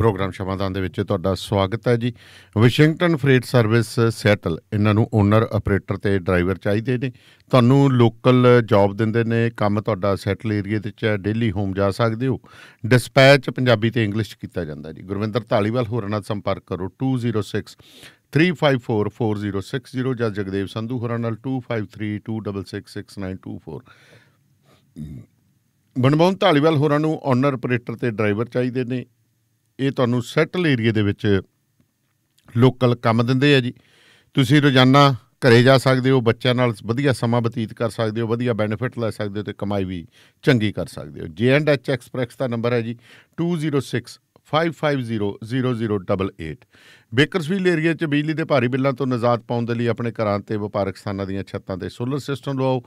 programme ਸ਼ਮਾਦਾਨ ਦੇ ਵਿੱਚ ਤੁਹਾਡਾ ਸਵਾਗਤ ਹੈ ਜੀ ਵਾਸ਼ਿੰਗਟਨ ਫਰੇਟ ਸਰਵਿਸ ਸੈਟਲ ਇਹਨਾਂ ਨੂੰ ਓਨਰ ਆਪਰੇਟਰ ਤੇ ਡਰਾਈਵਰ ਚਾਹੀਦੇ ਨੇ ਤੁਹਾਨੂੰ ਲੋਕਲ ਜੌਬ ਦਿੰਦੇ ਨੇ ਕੰਮ ਤੁਹਾਡਾ ਸੈਟਲ ਏਰੀਆ ਦੇ ਹੈ ਡੇਲੀ ਹੋਮ ਜਾ ਸਕਦੇ ਹੋ ਡਿਸਪੈਚ ਪੰਜਾਬੀ ਤੇ ਇੰਗਲਿਸ਼ ਕੀਤਾ ਜਾਂਦਾ ਜੀ ਗੁਰਵਿੰਦਰ ਢਾਲੀਵਾਲ ਹੋਰਾਂ ਨਾਲ ਸੰਪਰਕ ਕਰੋ 206 3544060 ਜਾਂ ਜਗਦੇਵ ਸੰਧੂ ਹੋਰਾਂ ਨਾਲ 2532666924 ਬਨਮੋਹਨ ਢਾਲੀਵਾਲ ਹੋਰਾਂ ਨੂੰ ਓਨਰ ਆਪਰੇਟਰ ਤੇ ਡਰਾਈਵਰ ਚਾਹੀਦੇ ਨੇ ਇਹ ਤੁਹਾਨੂੰ ਸੈਟਲ ਏਰੀਆ ਦੇ ਵਿੱਚ ਲੋਕਲ ਕੰਮ ਦਿੰਦੇ ਆ ਜੀ ਤੁਸੀਂ ਰੋਜ਼ਾਨਾ ਘਰੇ ਜਾ ਸਕਦੇ ਹੋ ਬੱਚਿਆਂ ਨਾਲ ਵਧੀਆ ਸਮਾਂ ਬਤੀਤ ਕਰ ਸਕਦੇ ਹੋ ਵਧੀਆ ਬੈਨੀਫਿਟ ਲੈ ਸਕਦੇ ਹੋ ਤੇ ਕਮਾਈ ਵੀ ਚੰਗੀ ਕਰ ਸਕਦੇ ਹੋ ਜੇ ਐਂਡ ਐਚ ਐਕਸਪ੍ਰੈਸ ਦਾ ਨੰਬਰ ਹੈ ਜੀ 2065500088 55000088 ਬੇਕਰਸਵੀਲ ਏਰੀਆ 'ਚ ਬਿਜਲੀ ਦੇ ਭਾਰੀ ਬਿੱਲਾਂ ਤੋਂ ਨਜ਼ਾਤ ਪਾਉਣ ਦੇ ਲਈ ਆਪਣੇ ਘਰਾਂ ਤੇ ਵਪਾਰਕ ਸਥਾਨਾਂ ਦੀਆਂ ਛੱਤਾਂ ਤੇ ਸੋਲਰ ਸਿਸਟਮ ਲਵਾਓ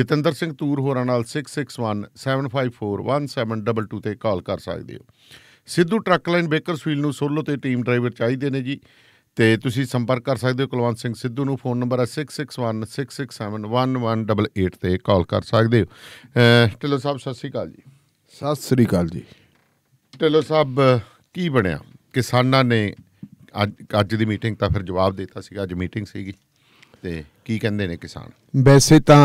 ਜਤਿੰਦਰ ਸਿੰਘ ਤੂਰ ਹੋਰਾਂ ਨਾਲ 6617541722 ਤੇ ਕਾਲ ਕਰ ਸਕਦੇ ਹੋ ਸਿੱਧੂ ਟਰੱਕ ਲਾਈਨ ਬੇਕਰਸਫੀਲ ਨੂੰ ਸੋਲੋ ਤੇ ਟੀਮ ਡਰਾਈਵਰ ਚਾਹੀਦੇ ਨੇ ਜੀ ਤੇ ਤੁਸੀਂ ਸੰਪਰਕ ਕਰ ਸਕਦੇ ਹੋ ਕੁਲਵੰਤ ਸਿੰਘ ਸਿੱਧੂ ਨੂੰ ਫੋਨ ਨੰਬਰ ਹੈ 6616671188 ਤੇ ਕਾਲ ਕਰ ਸਕਦੇ ਹੋ ਢਿੱਲੋ ਸਾਹਿਬ ਸਤਿ ਸ੍ਰੀ ਅਕਾਲ ਜੀ ਸਤਿ ਸ੍ਰੀ ਅਕਾਲ ਜੀ ਢਿੱਲੋ ਸਾਹਿਬ ਕੀ ਬਣਿਆ ਕਿਸਾਨਾਂ ਨੇ ਅੱਜ ਅੱਜ ਦੀ ਮੀਟਿੰਗ ਤਾਂ ਫਿਰ ਜਵਾਬ ਦਿੱਤਾ ਸੀਗਾ ਅੱਜ ਮੀਟਿੰਗ ਸੀਗੀ ਤੇ ਕੀ ਕਹਿੰਦੇ ਨੇ ਕਿਸਾਨ ਵੈਸੇ ਤਾਂ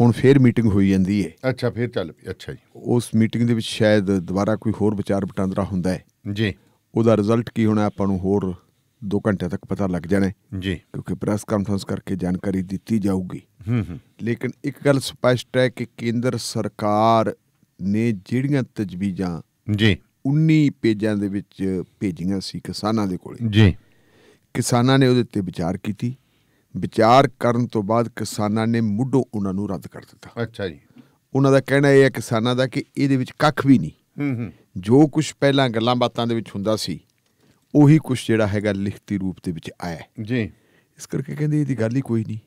ਹੁਣ ਫੇਰ ਮੀਟਿੰਗ ਹੋਈ ਜਾਂਦੀ ਹੈ ਅੱਛਾ ਫੇਰ ਚੱਲ ਪਈ ਅੱਛਾ ਜੀ ਉਸ ਮੀਟਿੰਗ ਦੇ ਵਿੱਚ ਸ਼ਾਇਦ ਦੁਬਾਰਾ ਕੋਈ ਹੋਰ ਵਿਚਾਰ ਵਟਾਂਦਰਾ ਹੁੰਦਾ ਹੈ ਜੀ ਉਹਦਾ ਰਿਜ਼ਲਟ ਕੀ ਹੋਣਾ ਆਪਾਂ ਨੂੰ ਹੋਰ 2 ਘੰਟੇ ਤੱਕ ਪਤਾ ਲੱਗ ਜਾਣਾ ਜੀ ਕਿਉਂਕਿ ਪ੍ਰੈਸ ਕਾਨਫਰੰਸ ਕਰਕੇ ਜਾਣਕਾਰੀ ਦਿੱਤੀ ਜਾਊਗੀ ਹੂੰ ਹੂੰ ਲੇਕਿਨ ਇੱਕ ਗੱਲ ਸਪਸ਼ਟ ਹੈ ਕਿ ਕੇਂਦਰ ਸਰਕਾਰ ਨੇ ਜਿਹੜੀਆਂ ਤਜਵੀਜ਼ਾਂ ਜੀ 19 ਪੇਜਾਂ ਦੇ ਵਿੱਚ ਭੇਜੀਆਂ ਸੀ ਕਿਸਾਨਾਂ ਦੇ ਕੋਲੇ ਜੀ ਕਿਸਾਨਾਂ ਨੇ ਉਹਦੇ ਉੱਤੇ ਵਿਚਾਰ ਕੀਤੀ ਵਿਚਾਰ ਕਰਨ ਤੋਂ ਬਾਅਦ ਕਿਸਾਨਾਂ ਨੇ ਮੁੱਢੋਂ ਉਹਨਾਂ ਨੂੰ ਰੱਦ ਕਰ ਦਿੱਤਾ ਅੱਛਾ ਜੀ ਉਹਨਾਂ ਦਾ ਕਹਿਣਾ ਇਹ ਹੈ ਕਿਸਾਨਾਂ ਦਾ ਕਿ ਇਹਦੇ ਵਿੱਚ ਕੱਖ ਵੀ ਨਹੀਂ ਹੂੰ ਹੂੰ ਜੋ ਕੁਝ ਪਹਿਲਾਂ ਗੱਲਾਂ ਬਾਤਾਂ ਦੇ ਵਿੱਚ ਹੁੰਦਾ ਸੀ ਉਹੀ ਕੁਝ ਜਿਹੜਾ ਹੈਗਾ ਲਿਖਤੀ ਰੂਪ ਦੇ ਵਿੱਚ ਆਇਆ ਜੀ ਇਸ ਕਰਕੇ ਕਹਿੰਦੇ ਇਹਦੀ ਗੱਲ ਹੀ ਕੋਈ ਨਹੀਂ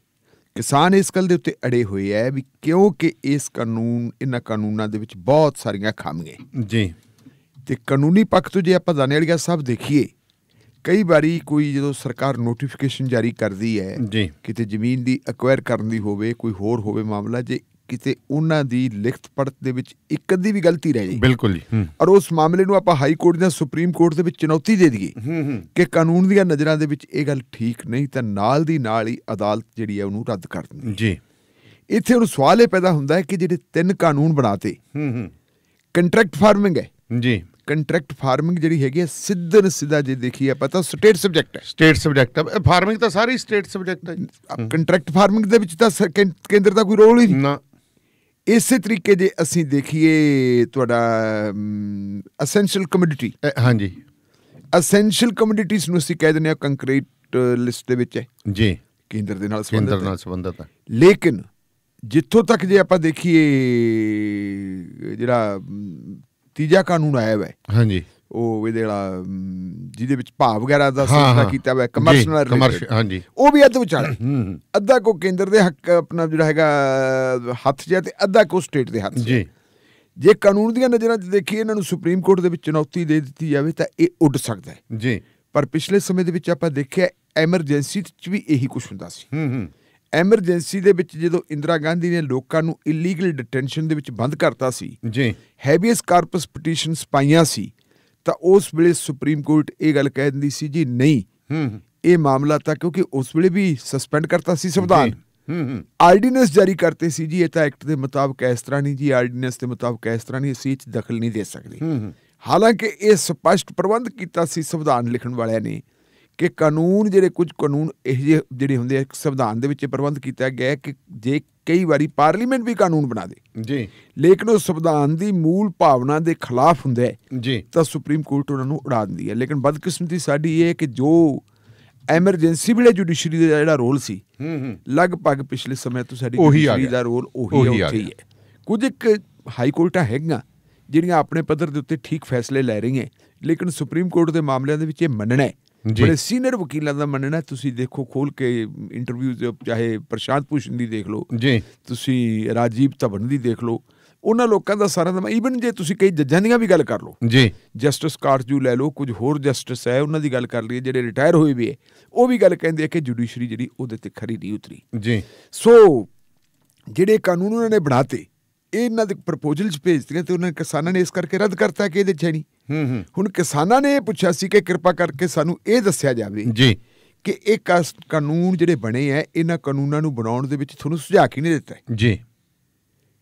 ਕਿਸਾਨ ਇਸ ਗੱਲ ਦੇ ਉੱਤੇ ਅੜੇ ਹੋਏ ਐ ਵੀ ਕਿਉਂਕਿ ਇਸ ਕਾਨੂੰਨ ਇਹਨਾਂ ਕਾਨੂੰਨਾਂ ਦੇ ਵਿੱਚ ਬਹੁਤ ਸਾਰੀਆਂ ਖਾਮੀਆਂ ਜੀ ਤੇ ਕਾਨੂੰਨੀ ਪੱਖ ਤੋਂ ਜੇ ਆਪਾਂ ਵਾਲੀਆਂ ਸਭ ਦੇਖੀਏ ਕਈ ਵਾਰੀ ਕੋਈ ਜਦੋਂ ਸਰਕਾਰ ਨੋਟੀਫਿਕੇਸ਼ਨ ਜਾਰੀ ਕਰਦੀ ਹੈ ਜੀ ਕਿਤੇ ਜ਼ਮੀਨ ਦੀ ਅਕਵਾਇਰ ਕਰਨ ਦੀ ਹੋਵੇ ਕੋਈ ਹੋਰ ਹੋਵੇ ਮਾਮਲਾ ਜੇ ਕਿਤੇ ਉਹਨਾਂ ਦੀ ਲਿਖਤ ਪੜਤ ਦੇ ਵਿੱਚ ਇੱਕ ਅੱਧੀ ਵੀ ਗਲਤੀ ਰਹਿ ਜੇ ਬਿਲਕੁਲ ਜੀ ਔਰ ਉਸ ਮਾਮਲੇ ਨੂੰ ਆਪਾਂ ਹਾਈ ਕੋਰਟ ਜਾਂ ਸੁਪਰੀਮ ਕੋਰਟ ਦੇ ਵਿੱਚ ਚੁਣੌਤੀ ਦੇ ਦਈਏ ਕਿ ਕਾਨੂੰਨ ਦੀਆਂ ਨਜ਼ਰਾਂ ਦੇ ਵਿੱਚ ਇਹ ਗੱਲ ਠੀਕ ਨਹੀਂ ਤਾਂ ਨਾਲ ਦੀ ਨਾਲ ਹੀ ਅਦਾਲਤ ਜਿਹੜੀ ਹੈ ਉਹਨੂੰ ਰੱਦ ਕਰ ਦਿੰਦੀ ਜੀ ਇੱਥੇ ਉਹ ਸਵਾਲ ਇਹ ਪੈਦਾ ਹੁੰਦਾ ਹੈ ਕਿ ਜਿਹੜੇ ਤਿੰਨ ਕਾਨੂੰਨ ਬਣਾਤੇ ਹੂੰ ਹੂੰ ਕੰਟਰੈਕਟ ਫਾਰਮਿੰਗ ਹੈ ਜੀ ਕੰਟਰੈਕਟ ਫਾਰਮਿੰਗ ਜਿਹੜੀ ਹੈਗੀ ਹੈ ਸਿੱਧਨ ਸਿੱਧਾ ਜੇ ਦੇਖੀ ਆਪਾਂ ਤਾਂ ਸਟੇਟ ਸਬਜੈਕਟ ਹੈ ਸਟੇਟ ਸਬਜੈਕਟ ਹੈ ਫਾਰਮਿੰਗ ਤਾਂ ਸਾਰੀ ਸਟੇਟ ਸਬਜੈਕਟ ਹੈ ਕੰਟਰੈਕਟ ਫਾਰਮਿੰਗ ਦੇ ਵਿੱਚ ਤਾਂ ਕੇਂਦਰ ਦਾ ਕੋਈ ਰੋਲ ਹੀ ਨਹੀਂ ਨਾ ਇਸੇ ਤਰੀਕੇ ਜੇ ਅਸੀਂ ਦੇਖੀਏ ਤੁਹਾਡਾ ਅਸੈਂਸ਼ੀਅਲ ਕਮੋਡਿਟੀ ਹਾਂਜੀ ਅਸੈਂਸ਼ੀਅਲ ਕਮੋਡਿਟੀਜ਼ ਨੂੰ ਅਸੀਂ ਕਹਿ ਦਿੰਦੇ ਆ ਕੰਕਰੀਟ ਲਿਸਟ ਦੇ ਵਿੱਚ ਹੈ ਜੀ ਕੇਂਦਰ ਦੇ ਨਾਲ ਸੰਬੰਧਿਤ ਕੇਂਦਰ ਨਾਲ ਸੰਬੰਧਿਤ ਹੈ ਲੇਕਿਨ ਜਿੱਥੋਂ ਤੱਕ ਜੇ ਆਪਾਂ ਦੇਖੀਏ ਜਿਹੜਾ ਤੀਜਾ ਕਾਨੂੰਨ ਆਇਆ ਹੈ ਹਾਂਜੀ ਉਹ ਇਹਦੇ ਜਿਹੜਾ ਜਿਹਦੇ ਵਿੱਚ ਭਾਵ ਵਗੈਰਾ ਦਾ ਸਿਲਸਿਲਾ ਕੀਤਾ ਹੋਇਆ ਕਮਰਸ਼ੀਅਲ ਕਮਰਸ਼ੀਅਲ ਹਾਂਜੀ ਉਹ ਵੀ ਅੱਧ ਵਿਚਾਲੇ ਅੱਧਾ ਕੋ ਕੇਂਦਰ ਦੇ ਹੱਕ ਆਪਣਾ ਜਿਹੜਾ ਹੈਗਾ ਹੱਥ ਜਿਹਾ ਤੇ ਅੱਧਾ ਕੋ ਸਟੇਟ ਦੇ ਹੱਥ ਜੀ ਜੇ ਕਾਨੂੰਨ ਦੀਆਂ ਨਜ਼ਰਾਂ 'ਚ ਦੇਖੀਏ ਇਹਨਾਂ ਨੂੰ ਸੁਪਰੀਮ ਕੋਰਟ ਦੇ ਵਿੱਚ ਚੁਣੌਤੀ ਦੇ ਦਿੱਤੀ ਜਾਵੇ ਤਾਂ ਇਹ ਉੱਡ ਸਕਦਾ ਹੈ ਜੀ ਪਰ ਪਿਛਲੇ ਸਮੇਂ ਦੇ ਵਿੱਚ ਆਪਾਂ ਦੇਖਿਆ ਐਮਰਜੈਂਸੀ 'ਚ ਵੀ ਇਹੀ ਕੁਝ ਹੁੰਦਾ ਸੀ ਹੂੰ ਹੂੰ ਐਮਰਜੈਂਸੀ ਦੇ ਵਿੱਚ ਜਦੋਂ ਇੰਦਰਾ ਗਾਂਧੀ ਨੇ ਲੋਕਾਂ ਨੂੰ ਇਲੀਗਲ ਡਿਟੈਂਸ਼ਨ ਦੇ ਵਿੱਚ ਬੰਦ ਕਰਤਾ ਸੀ ਜੀ ਹੈਵੀਅਸ ਕਾਰਪਸ ਪਟੀਸ਼ਨਸ ਪਾਈਆਂ ਸੀ ਤਾਂ ਉਸ ਵੇਲੇ ਸੁਪਰੀਮ ਕੋਰਟ ਇਹ ਗੱਲ ਕਹਿ ਦਿੰਦੀ ਸੀ ਜੀ ਨਹੀਂ ਹੂੰ ਇਹ ਮਾਮਲਾ ਤਾਂ ਕਿਉਂਕਿ ਉਸ ਵੇਲੇ ਵੀ ਸਸਪੈਂਡ ਕਰਤਾ ਸੀ ਸੰਵਿਧਾਨ ਹੂੰ ਹੂੰ ਆਰਡੀਨੈਂਸ ਜਾਰੀ ਕਰਤੇ ਸੀ ਜੀ ਇਹ ਤਾਂ ਐਕਟ ਦੇ ਮੁਤਾਬਕ ਇਸ ਤਰ੍ਹਾਂ ਨਹੀਂ ਜੀ ਆਰਡੀਨੈਂਸ ਦੇ ਮੁਤਾਬਕ ਇਸ ਤਰ੍ਹਾਂ ਨਹੀਂ ਅਸੀਂ ਇਹ ਦਖਲ ਨਹੀਂ ਦੇ ਸਕਦੇ ਹੂੰ ਹੂੰ ਹਾਲਾਂਕਿ ਇਹ ਸਪਸ਼ਟ ਪ੍ਰਬੰਧ ਕੀਤਾ ਸੀ ਸੰਵਿਧਾਨ ਲਿਖਣ ਵਾਲਿਆਂ ਨੇ ਕਿ ਕਾਨੂੰਨ ਜਿਹੜੇ ਕੁਝ ਕਾਨੂੰਨ ਇਹ ਜਿਹੜੇ ਹੁੰਦੇ ਆ ਸੰਵਿਧਾਨ ਦੇ ਵਿੱਚ ਪ੍ਰਬੰਧ ਕੀਤਾ ਗਿਆ ਕਿ ਜੇ ਕਈ ਵਾਰੀ ਪਾਰਲੀਮੈਂਟ ਵੀ ਕਾਨੂੰਨ ਬਣਾ ਦੇ ਜੀ ਲੇਕਿਨ ਉਹ ਸੰਵਿਧਾਨ ਦੀ ਮੂਲ ਭਾਵਨਾ ਦੇ ਖਿਲਾਫ ਹੁੰਦਾ ਹੈ ਜੀ ਤਾਂ ਸੁਪਰੀਮ ਕੋਰਟ ਉਹਨਾਂ ਨੂੰ ਉਡਾ ਦਿੰਦੀ ਹੈ ਲੇਕਿਨ ਬਦਕਿਸਮਤੀ ਸਾਡੀ ਇਹ ਹੈ ਕਿ ਜੋ ਐਮਰਜੈਂਸੀ ਵੇਲੇ ਜੁਡੀਸ਼ਰੀ ਦਾ ਜਿਹੜਾ ਰੋਲ ਸੀ ਹੂੰ ਹੂੰ ਲਗਭਗ ਪਿਛਲੇ ਸਮੇਂ ਤੋਂ ਸਾਡੀ ਜੁਡੀਸ਼ਰੀ ਦਾ ਰੋਲ ਉਹੀ ਹੈ ਕੁਝ ਇੱਕ ਹਾਈ ਕੋਰਟਾਂ ਹੈਗੀਆਂ ਜਿਹੜੀਆਂ ਆਪਣੇ ਪੱਧਰ ਦੇ ਉੱਤੇ ਠੀਕ ਫੈਸਲੇ ਲੈ ਰਹੀਆਂ ਲੇਕਿਨ ਸੁਪਰੀਮ ਕੋਰਟ ਦੇ ਮਾਮਲਿਆਂ ਦੇ ਵਿੱਚ ਇਹ ਮੰਨਣਾ ਹੈ ਬੜੇ ਸੀਨੀਅਰ ਵਕੀਲਾਂ ਦਾ ਮੰਨਣਾ ਤੁਸੀਂ ਦੇਖੋ ਖੋਲ ਕੇ ਇੰਟਰਵਿਊਜ਼ ਦੇ ਚਾਹੇ ਪ੍ਰਸ਼ਾਂਤ ਭੂਸ਼ਣ ਦੀ ਦੇਖ ਲਓ ਜੀ ਤੁਸੀਂ ਰਾਜੀਵ ਧਵਨ ਦੀ ਦੇਖ ਲਓ ਉਹਨਾਂ ਲੋਕਾਂ ਦਾ ਸਾਰਾ ਦਾ ਇਵਨ ਜੇ ਤੁਸੀਂ ਕਈ ਜੱਜਾਂ ਦੀਆਂ ਵੀ ਗੱਲ ਕਰ ਲਓ ਜੀ ਜਸਟਿਸ ਕਾਰਜੂ ਲੈ ਲਓ ਕੁਝ ਹੋਰ ਜਸਟਿਸ ਹੈ ਉਹਨਾਂ ਦੀ ਗੱਲ ਕਰ ਲਈਏ ਜਿਹੜੇ ਰਿਟਾਇਰ ਹੋਏ ਵੀ ਹੈ ਉਹ ਵੀ ਗੱਲ ਕਹਿੰਦੇ ਆ ਕਿ ਜੁਡੀਸ਼ਰੀ ਜਿਹੜੀ ਉਹਦੇ ਤੇ ਖਰੀ ਨਹੀਂ ਉਤਰੀ ਜੀ ਸੋ ਜਿਹੜੇ ਕਾਨੂੰਨ ਉਹਨਾਂ ਨੇ ਬਣਾਤੇ ਇਹਨਾਂ ਦੇ ਪ੍ਰਪੋਜ਼ਲ ਚ ਭੇਜਤੀਆਂ ਤੇ ਉਹਨਾਂ ਨੇ ਕਿਸਾਨਾਂ ਨੇ ਇਸ ਕਰਕੇ ਰੱਦ ਕਰਤਾ ਕਿ ਇਹਦੇ ਚ ਨਹੀਂ ਹੂੰ ਹੂੰ ਹੁਣ ਕਿਸਾਨਾਂ ਨੇ ਇਹ ਪੁੱਛਿਆ ਸੀ ਕਿ ਕਿਰਪਾ ਕਰਕੇ ਸਾਨੂੰ ਇਹ ਦੱਸਿਆ ਜਾਵੇ ਜੀ ਕਿ ਇਹ ਕਾਨੂੰਨ ਜਿਹੜੇ ਬਣੇ ਐ ਇਹਨਾਂ ਕਾਨੂੰਨਾਂ ਨੂੰ ਬਣਾਉਣ ਦੇ ਵਿੱਚ ਤੁਹਾਨੂੰ ਸੁਝਾਅ ਨਹੀਂ ਦਿੱਤਾ ਜੀ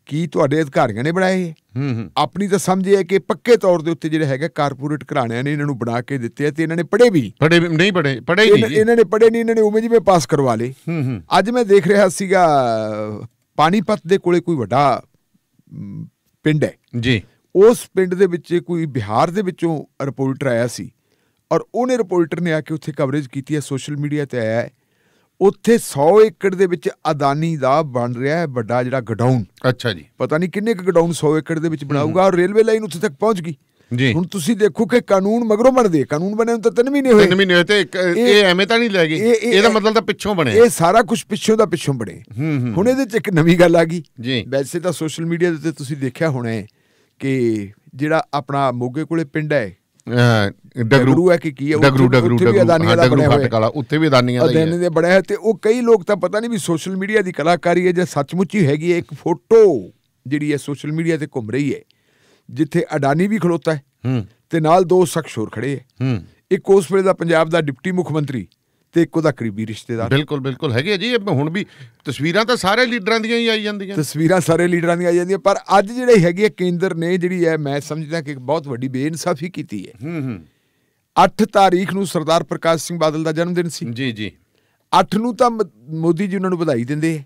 ਕੀ ਤੁਹਾਡੇ ਅਧਿਕਾਰੀਆਂ ਨੇ ਬਣਾਏ ਹੂੰ ਹੂੰ ਆਪਣੀ ਤਾਂ ਸਮਝ ਹੈ ਕਿ ਪੱਕੇ ਤੌਰ ਦੇ ਉੱਤੇ ਜਿਹੜੇ ਹੈਗਾ ਕਾਰਪੋਰੇਟ ਘਰਾਣਿਆਂ ਨੇ ਇਹਨਾਂ ਨੂੰ ਬਣਾ ਕੇ ਦਿੱਤੇ ਆ ਤੇ ਇਹਨਾਂ ਨੇ ਪੜੇ ਵੀ ਪੜੇ ਨਹੀਂ ਪੜੇ ਪੜੇ ਹੀ ਨਹੀਂ ਇਹਨਾਂ ਨੇ ਪੜੇ ਨਹੀਂ ਇਹਨਾਂ ਨੇ ਉਵੇਂ ਜਿਵੇਂ ਪਾਸ ਕਰਵਾ ਲਏ ਹੂੰ ਹੂੰ ਅੱਜ ਮੈਂ ਦੇਖ ਰਿਹਾ ਸੀਗਾ ਪਾਣੀਪਤ ਦੇ ਕੋਲੇ ਕੋਈ ਵੱਡਾ ਪਿੰਡ ਹੈ ਜੀ ਉਸ ਪਿੰਡ ਦੇ ਵਿੱਚ ਕੋਈ ਬਿਹਾਰ ਦੇ ਵਿੱਚੋਂ ਰਿਪੋਰਟਰ ਆਇਆ ਸੀ ਔਰ ਉਹਨੇ ਰਿਪੋਰਟਰ ਨੇ ਆ ਕੇ ਉੱਥੇ ਕਵਰੇਜ ਕੀਤੀ ਹੈ ਸੋਸ਼ਲ ਮੀਡੀਆ ਤੇ ਆਇਆ ਹੈ ਉੱਥੇ 100 ਏਕੜ ਦੇ ਵਿੱਚ ਅਦਾਨੀ ਦਾ ਬਣ ਰਿਹਾ ਹੈ ਵੱਡਾ ਜਿਹੜਾ ਗਡਾਊਨ ਅੱਛਾ ਜੀ ਪਤਾ ਨਹੀਂ ਕਿੰਨੇ ਕ ਗਡਾਊਨ 100 ਏਕੜ ਦੇ ਵਿੱਚ ਬਣਾਊਗਾ ਔਰ ਰੇਲਵੇ ਲਾਈਨ ਉੱਥੇ ਤੱਕ ਪਹੁੰਚ ਗਈ ਜੀ ਹੁਣ ਤੁਸੀਂ ਦੇਖੋ ਕਿ ਕਾਨੂੰਨ ਮਗਰੋਂ ਬਣਦੇ ਕਾਨੂੰਨ ਬਣੇ ਹੁਣ ਤਾਂ 3 ਮਹੀਨੇ ਹੋਏ 3 ਮਹੀਨੇ ਹੋਏ ਤੇ ਇਹ ਐਵੇਂ ਤਾਂ ਨਹੀਂ ਲੈ ਗਈ ਇਹਦਾ ਮਤਲਬ ਤਾਂ ਪਿੱਛੋਂ ਬਣਿਆ ਇਹ ਸਾਰਾ ਕੁਝ ਪਿੱਛੋਂ ਦਾ ਪਿੱਛੋਂ ਬਣੇ ਹੁਣ ਇਹਦੇ ਚ ਇੱਕ ਨਵੀਂ ਗੱਲ ਆ ਗਈ ਜੀ ਵੈਸੇ ਤਾਂ ਸੋਸ਼ਲ ਮੀਡੀਆ ਦੇ ਉੱਤੇ ਤੁਸੀਂ ਦੇਖਿਆ ਹੋਣਾ ਕਿ ਜਿਹੜਾ ਆਪਣਾ ਮੋਗੇ ਕੋਲੇ ਪਿੰਡ ਹੈ ਡਗਰੂ ਹੈ ਕਿ ਕੀ ਹੈ ਡਗਰੂ ਡਗਰੂ ਡਗਰੂ ਡਗਰੂ ਫਾਟਕ ਉੱਥੇ ਵੀ ਅਦਾਨੀਆਂ ਦਾ ਹੀ ਹੈ ਅਦਾਨੀ ਦੇ ਬੜਿਆ ਹੈ ਤੇ ਉਹ ਕਈ ਲੋਕ ਤਾਂ ਪਤਾ ਨਹੀਂ ਵੀ ਸੋਸ਼ਲ ਮੀਡੀਆ ਦੀ ਕਲਾਕਾਰੀ ਹੈ ਜਾਂ ਸੱਚਮੁੱਚ ਹੀ ਹੈਗੀ ਹੈ ਇੱਕ ਫੋਟੋ ਜਿਹੜੀ ਹੈ ਸੋਸ਼ਲ ਮੀਡੀਆ ਤੇ ਘੁੰਮ ਰਹੀ ਹੈ ਜਿੱਥੇ ਅਡਾਨੀ ਵੀ ਖਲੋਤਾ ਹੈ ਹੂੰ ਤੇ ਨਾਲ ਦੋ ਸ਼ਖਸ ਹੋਰ ਖੜੇ ਹੈ ਹੂੰ ਇੱਕ ਉਸ ਵੇਲੇ ਦਾ ਪੰਜਾਬ ਦਾ ਡਿਪਟੀ ਮੁੱਖ ਮੰਤਰੀ ਤੇ ਇੱਕ ਉਹਦਾ ਕਰੀਬੀ ਰਿਸ਼ਤੇਦਾਰ ਬਿਲਕੁਲ ਬਿਲਕੁਲ ਹੈਗੇ ਜੀ ਹੁਣ ਵੀ ਤਸਵੀਰਾਂ ਤਾਂ ਸਾਰੇ ਲੀਡਰਾਂ ਦੀਆਂ ਹੀ ਆਈ ਜਾਂਦੀਆਂ ਤਸਵੀਰਾਂ ਸਾਰੇ ਲੀਡਰਾਂ ਦੀਆਂ ਆਈ ਜਾਂਦੀਆਂ ਪਰ ਅੱਜ ਜਿਹੜੇ ਹੈਗੇ ਕੇਂਦਰ ਨੇ ਜਿਹੜੀ ਹੈ ਮੈਂ ਸਮਝਦਾ ਕਿ ਬਹੁਤ ਵੱਡੀ ਬੇਇਨਸਾਫੀ ਕੀਤੀ ਹੈ ਹੂੰ ਹੂੰ 8 ਤਾਰੀਖ ਨੂੰ ਸਰਦਾਰ ਪ੍ਰਕਾਸ਼ ਸਿੰਘ ਬਾਦਲ ਦਾ ਜਨਮ ਦਿਨ ਸੀ ਜੀ ਜੀ 8 ਨੂੰ ਤਾਂ ਮੋਦੀ ਜੀ ਉਹਨਾਂ ਨੂੰ ਵਧਾਈ ਦਿੰਦੇ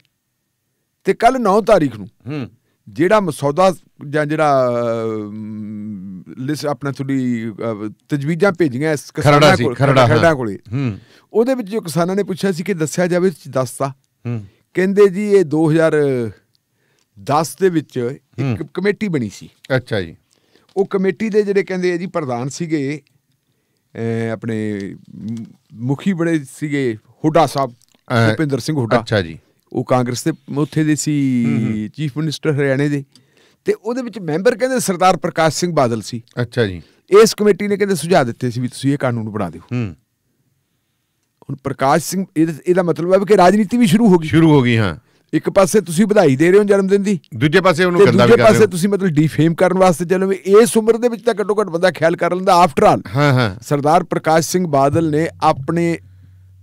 ਤੇ ਕੱਲ 9 ਤਾਰੀਖ ਨੂੰ ਹੂੰ ਜਿਹੜਾ ਮਸੌਦਾ ਜਾਂ ਜਿਹੜਾ ਲਿਸਟ ਆਪਣਾ ਤੁਹਾਡੀ ਤਜਵੀਜ਼ਾਂ ਭੇਜੀਆਂ ਇਸ ਕਿਸਾਨਾਂ ਕੋਲ ਖਰੜਾ ਕੋਲੇ ਉਹਦੇ ਵਿੱਚ ਜੋ ਕਿਸਾਨਾਂ ਨੇ ਪੁੱਛਿਆ ਸੀ ਕਿ ਦੱਸਿਆ ਜਾਵੇ ਦੱਸਤਾ ਹੂੰ ਕਹਿੰਦੇ ਜੀ ਇਹ 2010 ਦੇ ਵਿੱਚ ਇੱਕ ਕਮੇਟੀ ਬਣੀ ਸੀ ਅੱਛਾ ਜੀ ਉਹ ਕਮੇਟੀ ਦੇ ਜਿਹੜੇ ਕਹਿੰਦੇ ਆ ਜੀ ਪ੍ਰਧਾਨ ਸੀਗੇ ਆਪਣੇ ਮੁਖੀ ਬੜੇ ਸੀਗੇ ਹੁੱਡਾ ਸਾਹਿਬ ਭੁਪਿੰਦਰ ਸਿੰਘ ਹੁੱਡਾ ਅੱਛਾ ਜੀ ਉਹ ਕਾਂਗਰਸ ਦੇ ਉੱਥੇ ਦੇ ਸੀ ਚੀਫ ਮਿਨਿਸਟਰ ਹਰਿਆਣੇ ਦੇ ਤੇ ਉਹਦੇ ਵਿੱਚ ਮੈਂਬਰ ਕਹਿੰਦੇ ਸਰਦਾਰ ਪ੍ਰਕਾਸ਼ ਸਿੰਘ ਬਾਦਲ ਸੀ ਅੱਛਾ ਜੀ ਇਸ ਕਮੇਟੀ ਨੇ ਕਹਿੰਦੇ ਸੁਝਾਅ ਦਿੱਤੇ ਸੀ ਵੀ ਤੁਸੀਂ ਇਹ ਕਾਨੂੰਨ ਬਣਾ ਦਿਓ ਹੂੰ ਹੁਣ ਪ੍ਰਕਾਸ਼ ਸਿੰਘ ਇਹਦਾ ਮਤਲਬ ਹੈ ਕਿ ਰਾਜਨੀਤੀ ਵੀ ਸ਼ੁਰੂ ਹੋ ਗਈ ਸ਼ੁਰੂ ਹੋ ਗਈ ਹਾਂ ਇੱਕ ਪਾਸੇ ਤੁਸੀਂ ਵਧਾਈ ਦੇ ਰਹੇ ਹੋ ਜਨਮ ਦਿਨ ਦੀ ਦੂਜੇ ਪਾਸੇ ਉਹਨੂੰ ਗੰਦਾ ਵੀ ਕਰ ਰਹੇ ਹੋ ਦੂਜੇ ਪਾਸੇ ਤੁਸੀਂ ਮਤਲਬ ਡੀਫੇਮ ਕਰਨ ਵਾਸਤੇ ਚੱਲੋ ਵੀ ਇਸ ਉਮਰ ਦੇ ਵਿੱਚ ਤਾਂ ਘੱਟੋ ਘੱਟ ਬੰਦਾ ਖਿਆਲ ਕਰ ਲੈਂਦਾ ਆਫਟਰ ਆਲ ਹਾਂ ਹਾਂ ਸਰਦਾਰ ਪ੍ਰਕਾਸ਼ ਸਿੰਘ ਬਾਦਲ ਨੇ ਆਪਣੇ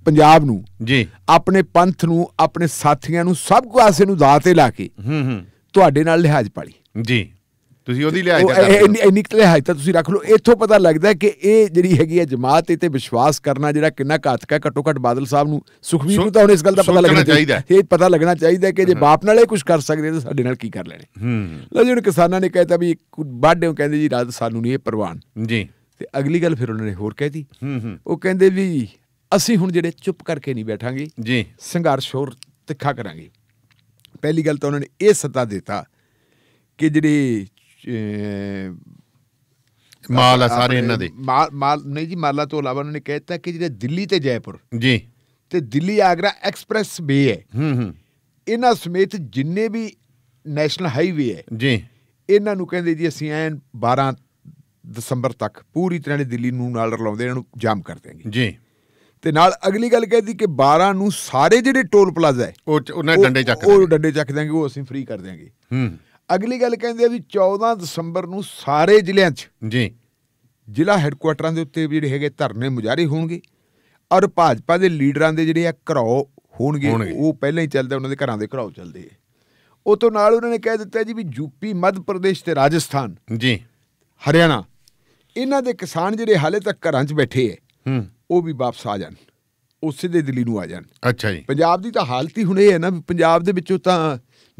ਪੰਜਾਬ ਨੂੰ ਜੀ ਆਪਣੇ ਪੰਥ ਨੂੰ ਆਪਣੇ ਸਾਥੀਆਂ ਨੂੰ ਸਭ ਪਾਸੇ ਨੂੰ ਦਾਤੇ ਲਾ ਕੇ ਹੂੰ ਹੂੰ ਤੁਹਾਡੇ ਨਾਲ ਲਿਹਾਜ਼ ਪਾਲੀ ਜੀ ਤੁਸੀਂ ਉਹਦੀ ਲਿਹਾਜ਼ ਤਾਂ ਇੰਨੀ ਕਿ ਲਿਹਾਜ਼ ਤਾਂ ਤੁਸੀਂ ਰੱਖ ਲਓ ਇੱਥੋਂ ਪਤਾ ਲੱਗਦਾ ਕਿ ਇਹ ਜਿਹੜੀ ਹੈਗੀ ਹੈ ਜਮਾਤ ਤੇ ਵਿਸ਼ਵਾਸ ਕਰਨਾ ਜਿਹੜਾ ਕਿੰਨਾ ਘਾਤਕ ਹੈ ਘਟੋ ਘਟ ਬਾਦਲ ਸਾਹਿਬ ਨੂੰ ਸੁਖਵੀਰ ਨੂੰ ਤਾਂ ਹੁਣ ਇਸ ਗੱਲ ਦਾ ਪਤਾ ਲੱਗਣਾ ਚਾਹੀਦਾ ਇਹ ਪਤਾ ਲੱਗਣਾ ਚਾਹੀਦਾ ਕਿ ਜੇ ਬਾਪ ਨਾਲ ਇਹ ਕੁਝ ਕਰ ਸਕਦੇ ਤਾਂ ਸਾਡੇ ਨਾਲ ਕੀ ਕਰ ਲੈਣੇ ਹੂੰ ਲਓ ਜਿਹੜੇ ਕਿਸਾਨਾਂ ਨੇ ਕਹਿਤਾ ਵੀ ਬਾਢਿਓ ਕਹਿੰਦੇ ਜੀ ਰਾਤ ਸਾਨੂੰ ਨਹੀਂ ਇਹ ਪ੍ਰਵਾਨ ਜੀ ਤੇ ਅਗਲੀ ਗੱਲ ਫਿਰ ਉਹਨਾਂ ਨੇ ਹੋਰ ਕਹਿਤੀ ਹੂੰ ਹੂੰ ਉਹ ਕਹਿੰਦੇ ਵੀ ਅਸੀਂ ਹੁਣ ਜਿਹੜੇ ਚੁੱਪ ਕਰਕੇ ਨਹੀਂ ਬੈਠਾਂਗੇ ਜੀ ਸੰਘਰਸ਼ ਹੋਰ ਤਿੱਖਾ ਕਰਾਂਗੇ ਪਹਿਲੀ ਗੱਲ ਤਾਂ ਉਹਨਾਂ ਨੇ ਇਹ ਸੱਤਾ ਦਿੱਤਾ ਕਿ ਜਿਹੜੇ ਮਾਲ ਆ ਸਾਰੇ ਇਹਨਾਂ ਦੇ ਮਾਲ ਮਾਲ ਨਹੀਂ ਜੀ ਮਾਲਾ ਤੋਂ ਇਲਾਵਾ ਉਹਨਾਂ ਨੇ ਕਹਿਤਾ ਕਿ ਜਿਹੜੇ ਦਿੱਲੀ ਤੇ ਜੈਪੁਰ ਜੀ ਤੇ ਦਿੱਲੀ ਆਗਰਾ ਐਕਸਪ੍ਰੈਸ ਵੇ ਹੈ ਹੂੰ ਹੂੰ ਇਹਨਾਂ ਸਮੇਤ ਜਿੰਨੇ ਵੀ ਨੈਸ਼ਨਲ ਹਾਈਵੇ ਹੈ ਜੀ ਇਹਨਾਂ ਨੂੰ ਕਹਿੰਦੇ ਜੀ ਅਸੀਂ ਐਨ 12 ਦਸੰਬਰ ਤੱਕ ਪੂਰੀ ਤਰ੍ਹਾਂ ਦਿੱਲੀ ਨੂੰ ਨਾਲ ਰਲਾਉਂਦੇ ਇਹਨਾਂ ਨੂੰ ਜਾਮ ਕਰ ਦੇਾਂਗੇ ਜੀ ਤੇ ਨਾਲ ਅਗਲੀ ਗੱਲ ਕਹਿਦੀ ਕਿ 12 ਨੂੰ ਸਾਰੇ ਜਿਹੜੇ ਟੋਲ ਪਲਾਜ਼ਾ ਹੈ ਉਹ ਉਹਨਾਂ ਡੰਡੇ ਚੱਕ ਉਹ ਡੰਡੇ ਚੱਕ ਦਾਂਗੇ ਉਹ ਅਸੀਂ ਫ੍ਰੀ ਕਰ ਦਿਆਂਗੇ ਹੂੰ ਅਗਲੀ ਗੱਲ ਕਹਿੰਦੇ ਆ ਵੀ 14 ਦਸੰਬਰ ਨੂੰ ਸਾਰੇ ਜ਼ਿਲ੍ਹਿਆਂ 'ਚ ਜੀ ਜ਼ਿਲ੍ਹਾ ਹੈੱਡਕੁਆਟਰਾਂ ਦੇ ਉੱਤੇ ਜਿਹੜੇ ਹੈਗੇ ਧਰਨੇ ਮੁਜਾਰੇ ਹੋਣਗੇ ਔਰ ਭਾਜਪਾ ਦੇ ਲੀਡਰਾਂ ਦੇ ਜਿਹੜੇ ਆ ਘਰਾਓ ਹੋਣਗੇ ਉਹ ਪਹਿਲਾਂ ਹੀ ਚੱਲਦੇ ਉਹਨਾਂ ਦੇ ਘਰਾਂ ਦੇ ਘਰਾਓ ਚੱਲਦੇ ਆ ਉਹ ਤੋਂ ਨਾਲ ਉਹਨਾਂ ਨੇ ਕਹਿ ਦਿੱਤਾ ਜੀ ਵੀ ਯੂਪੀ ਮੱਧ ਪ੍ਰਦੇਸ਼ ਤੇ ਰਾਜਸਥਾਨ ਜੀ ਹਰਿਆਣਾ ਇਹਨਾਂ ਦੇ ਕਿਸਾਨ ਜਿਹੜੇ ਹਾਲੇ ਤੱਕ ਘਰਾਂ 'ਚ ਬੈਠੇ ਐ ਹੂੰ ਉਹ ਵੀ ਵਾਪਸ ਆ ਜਾਣ ਉਹ ਸਿੱਧੇ ਦਿੱਲੀ ਨੂੰ ਆ ਜਾਣ ਅੱਛਾ ਜੀ ਪੰਜਾਬ ਦੀ ਤਾਂ ਹਾਲਤ ਹੀ ਹੁਣ ਇਹ ਹੈ ਨਾ ਪੰਜਾਬ ਦੇ ਵਿੱਚੋਂ ਤਾਂ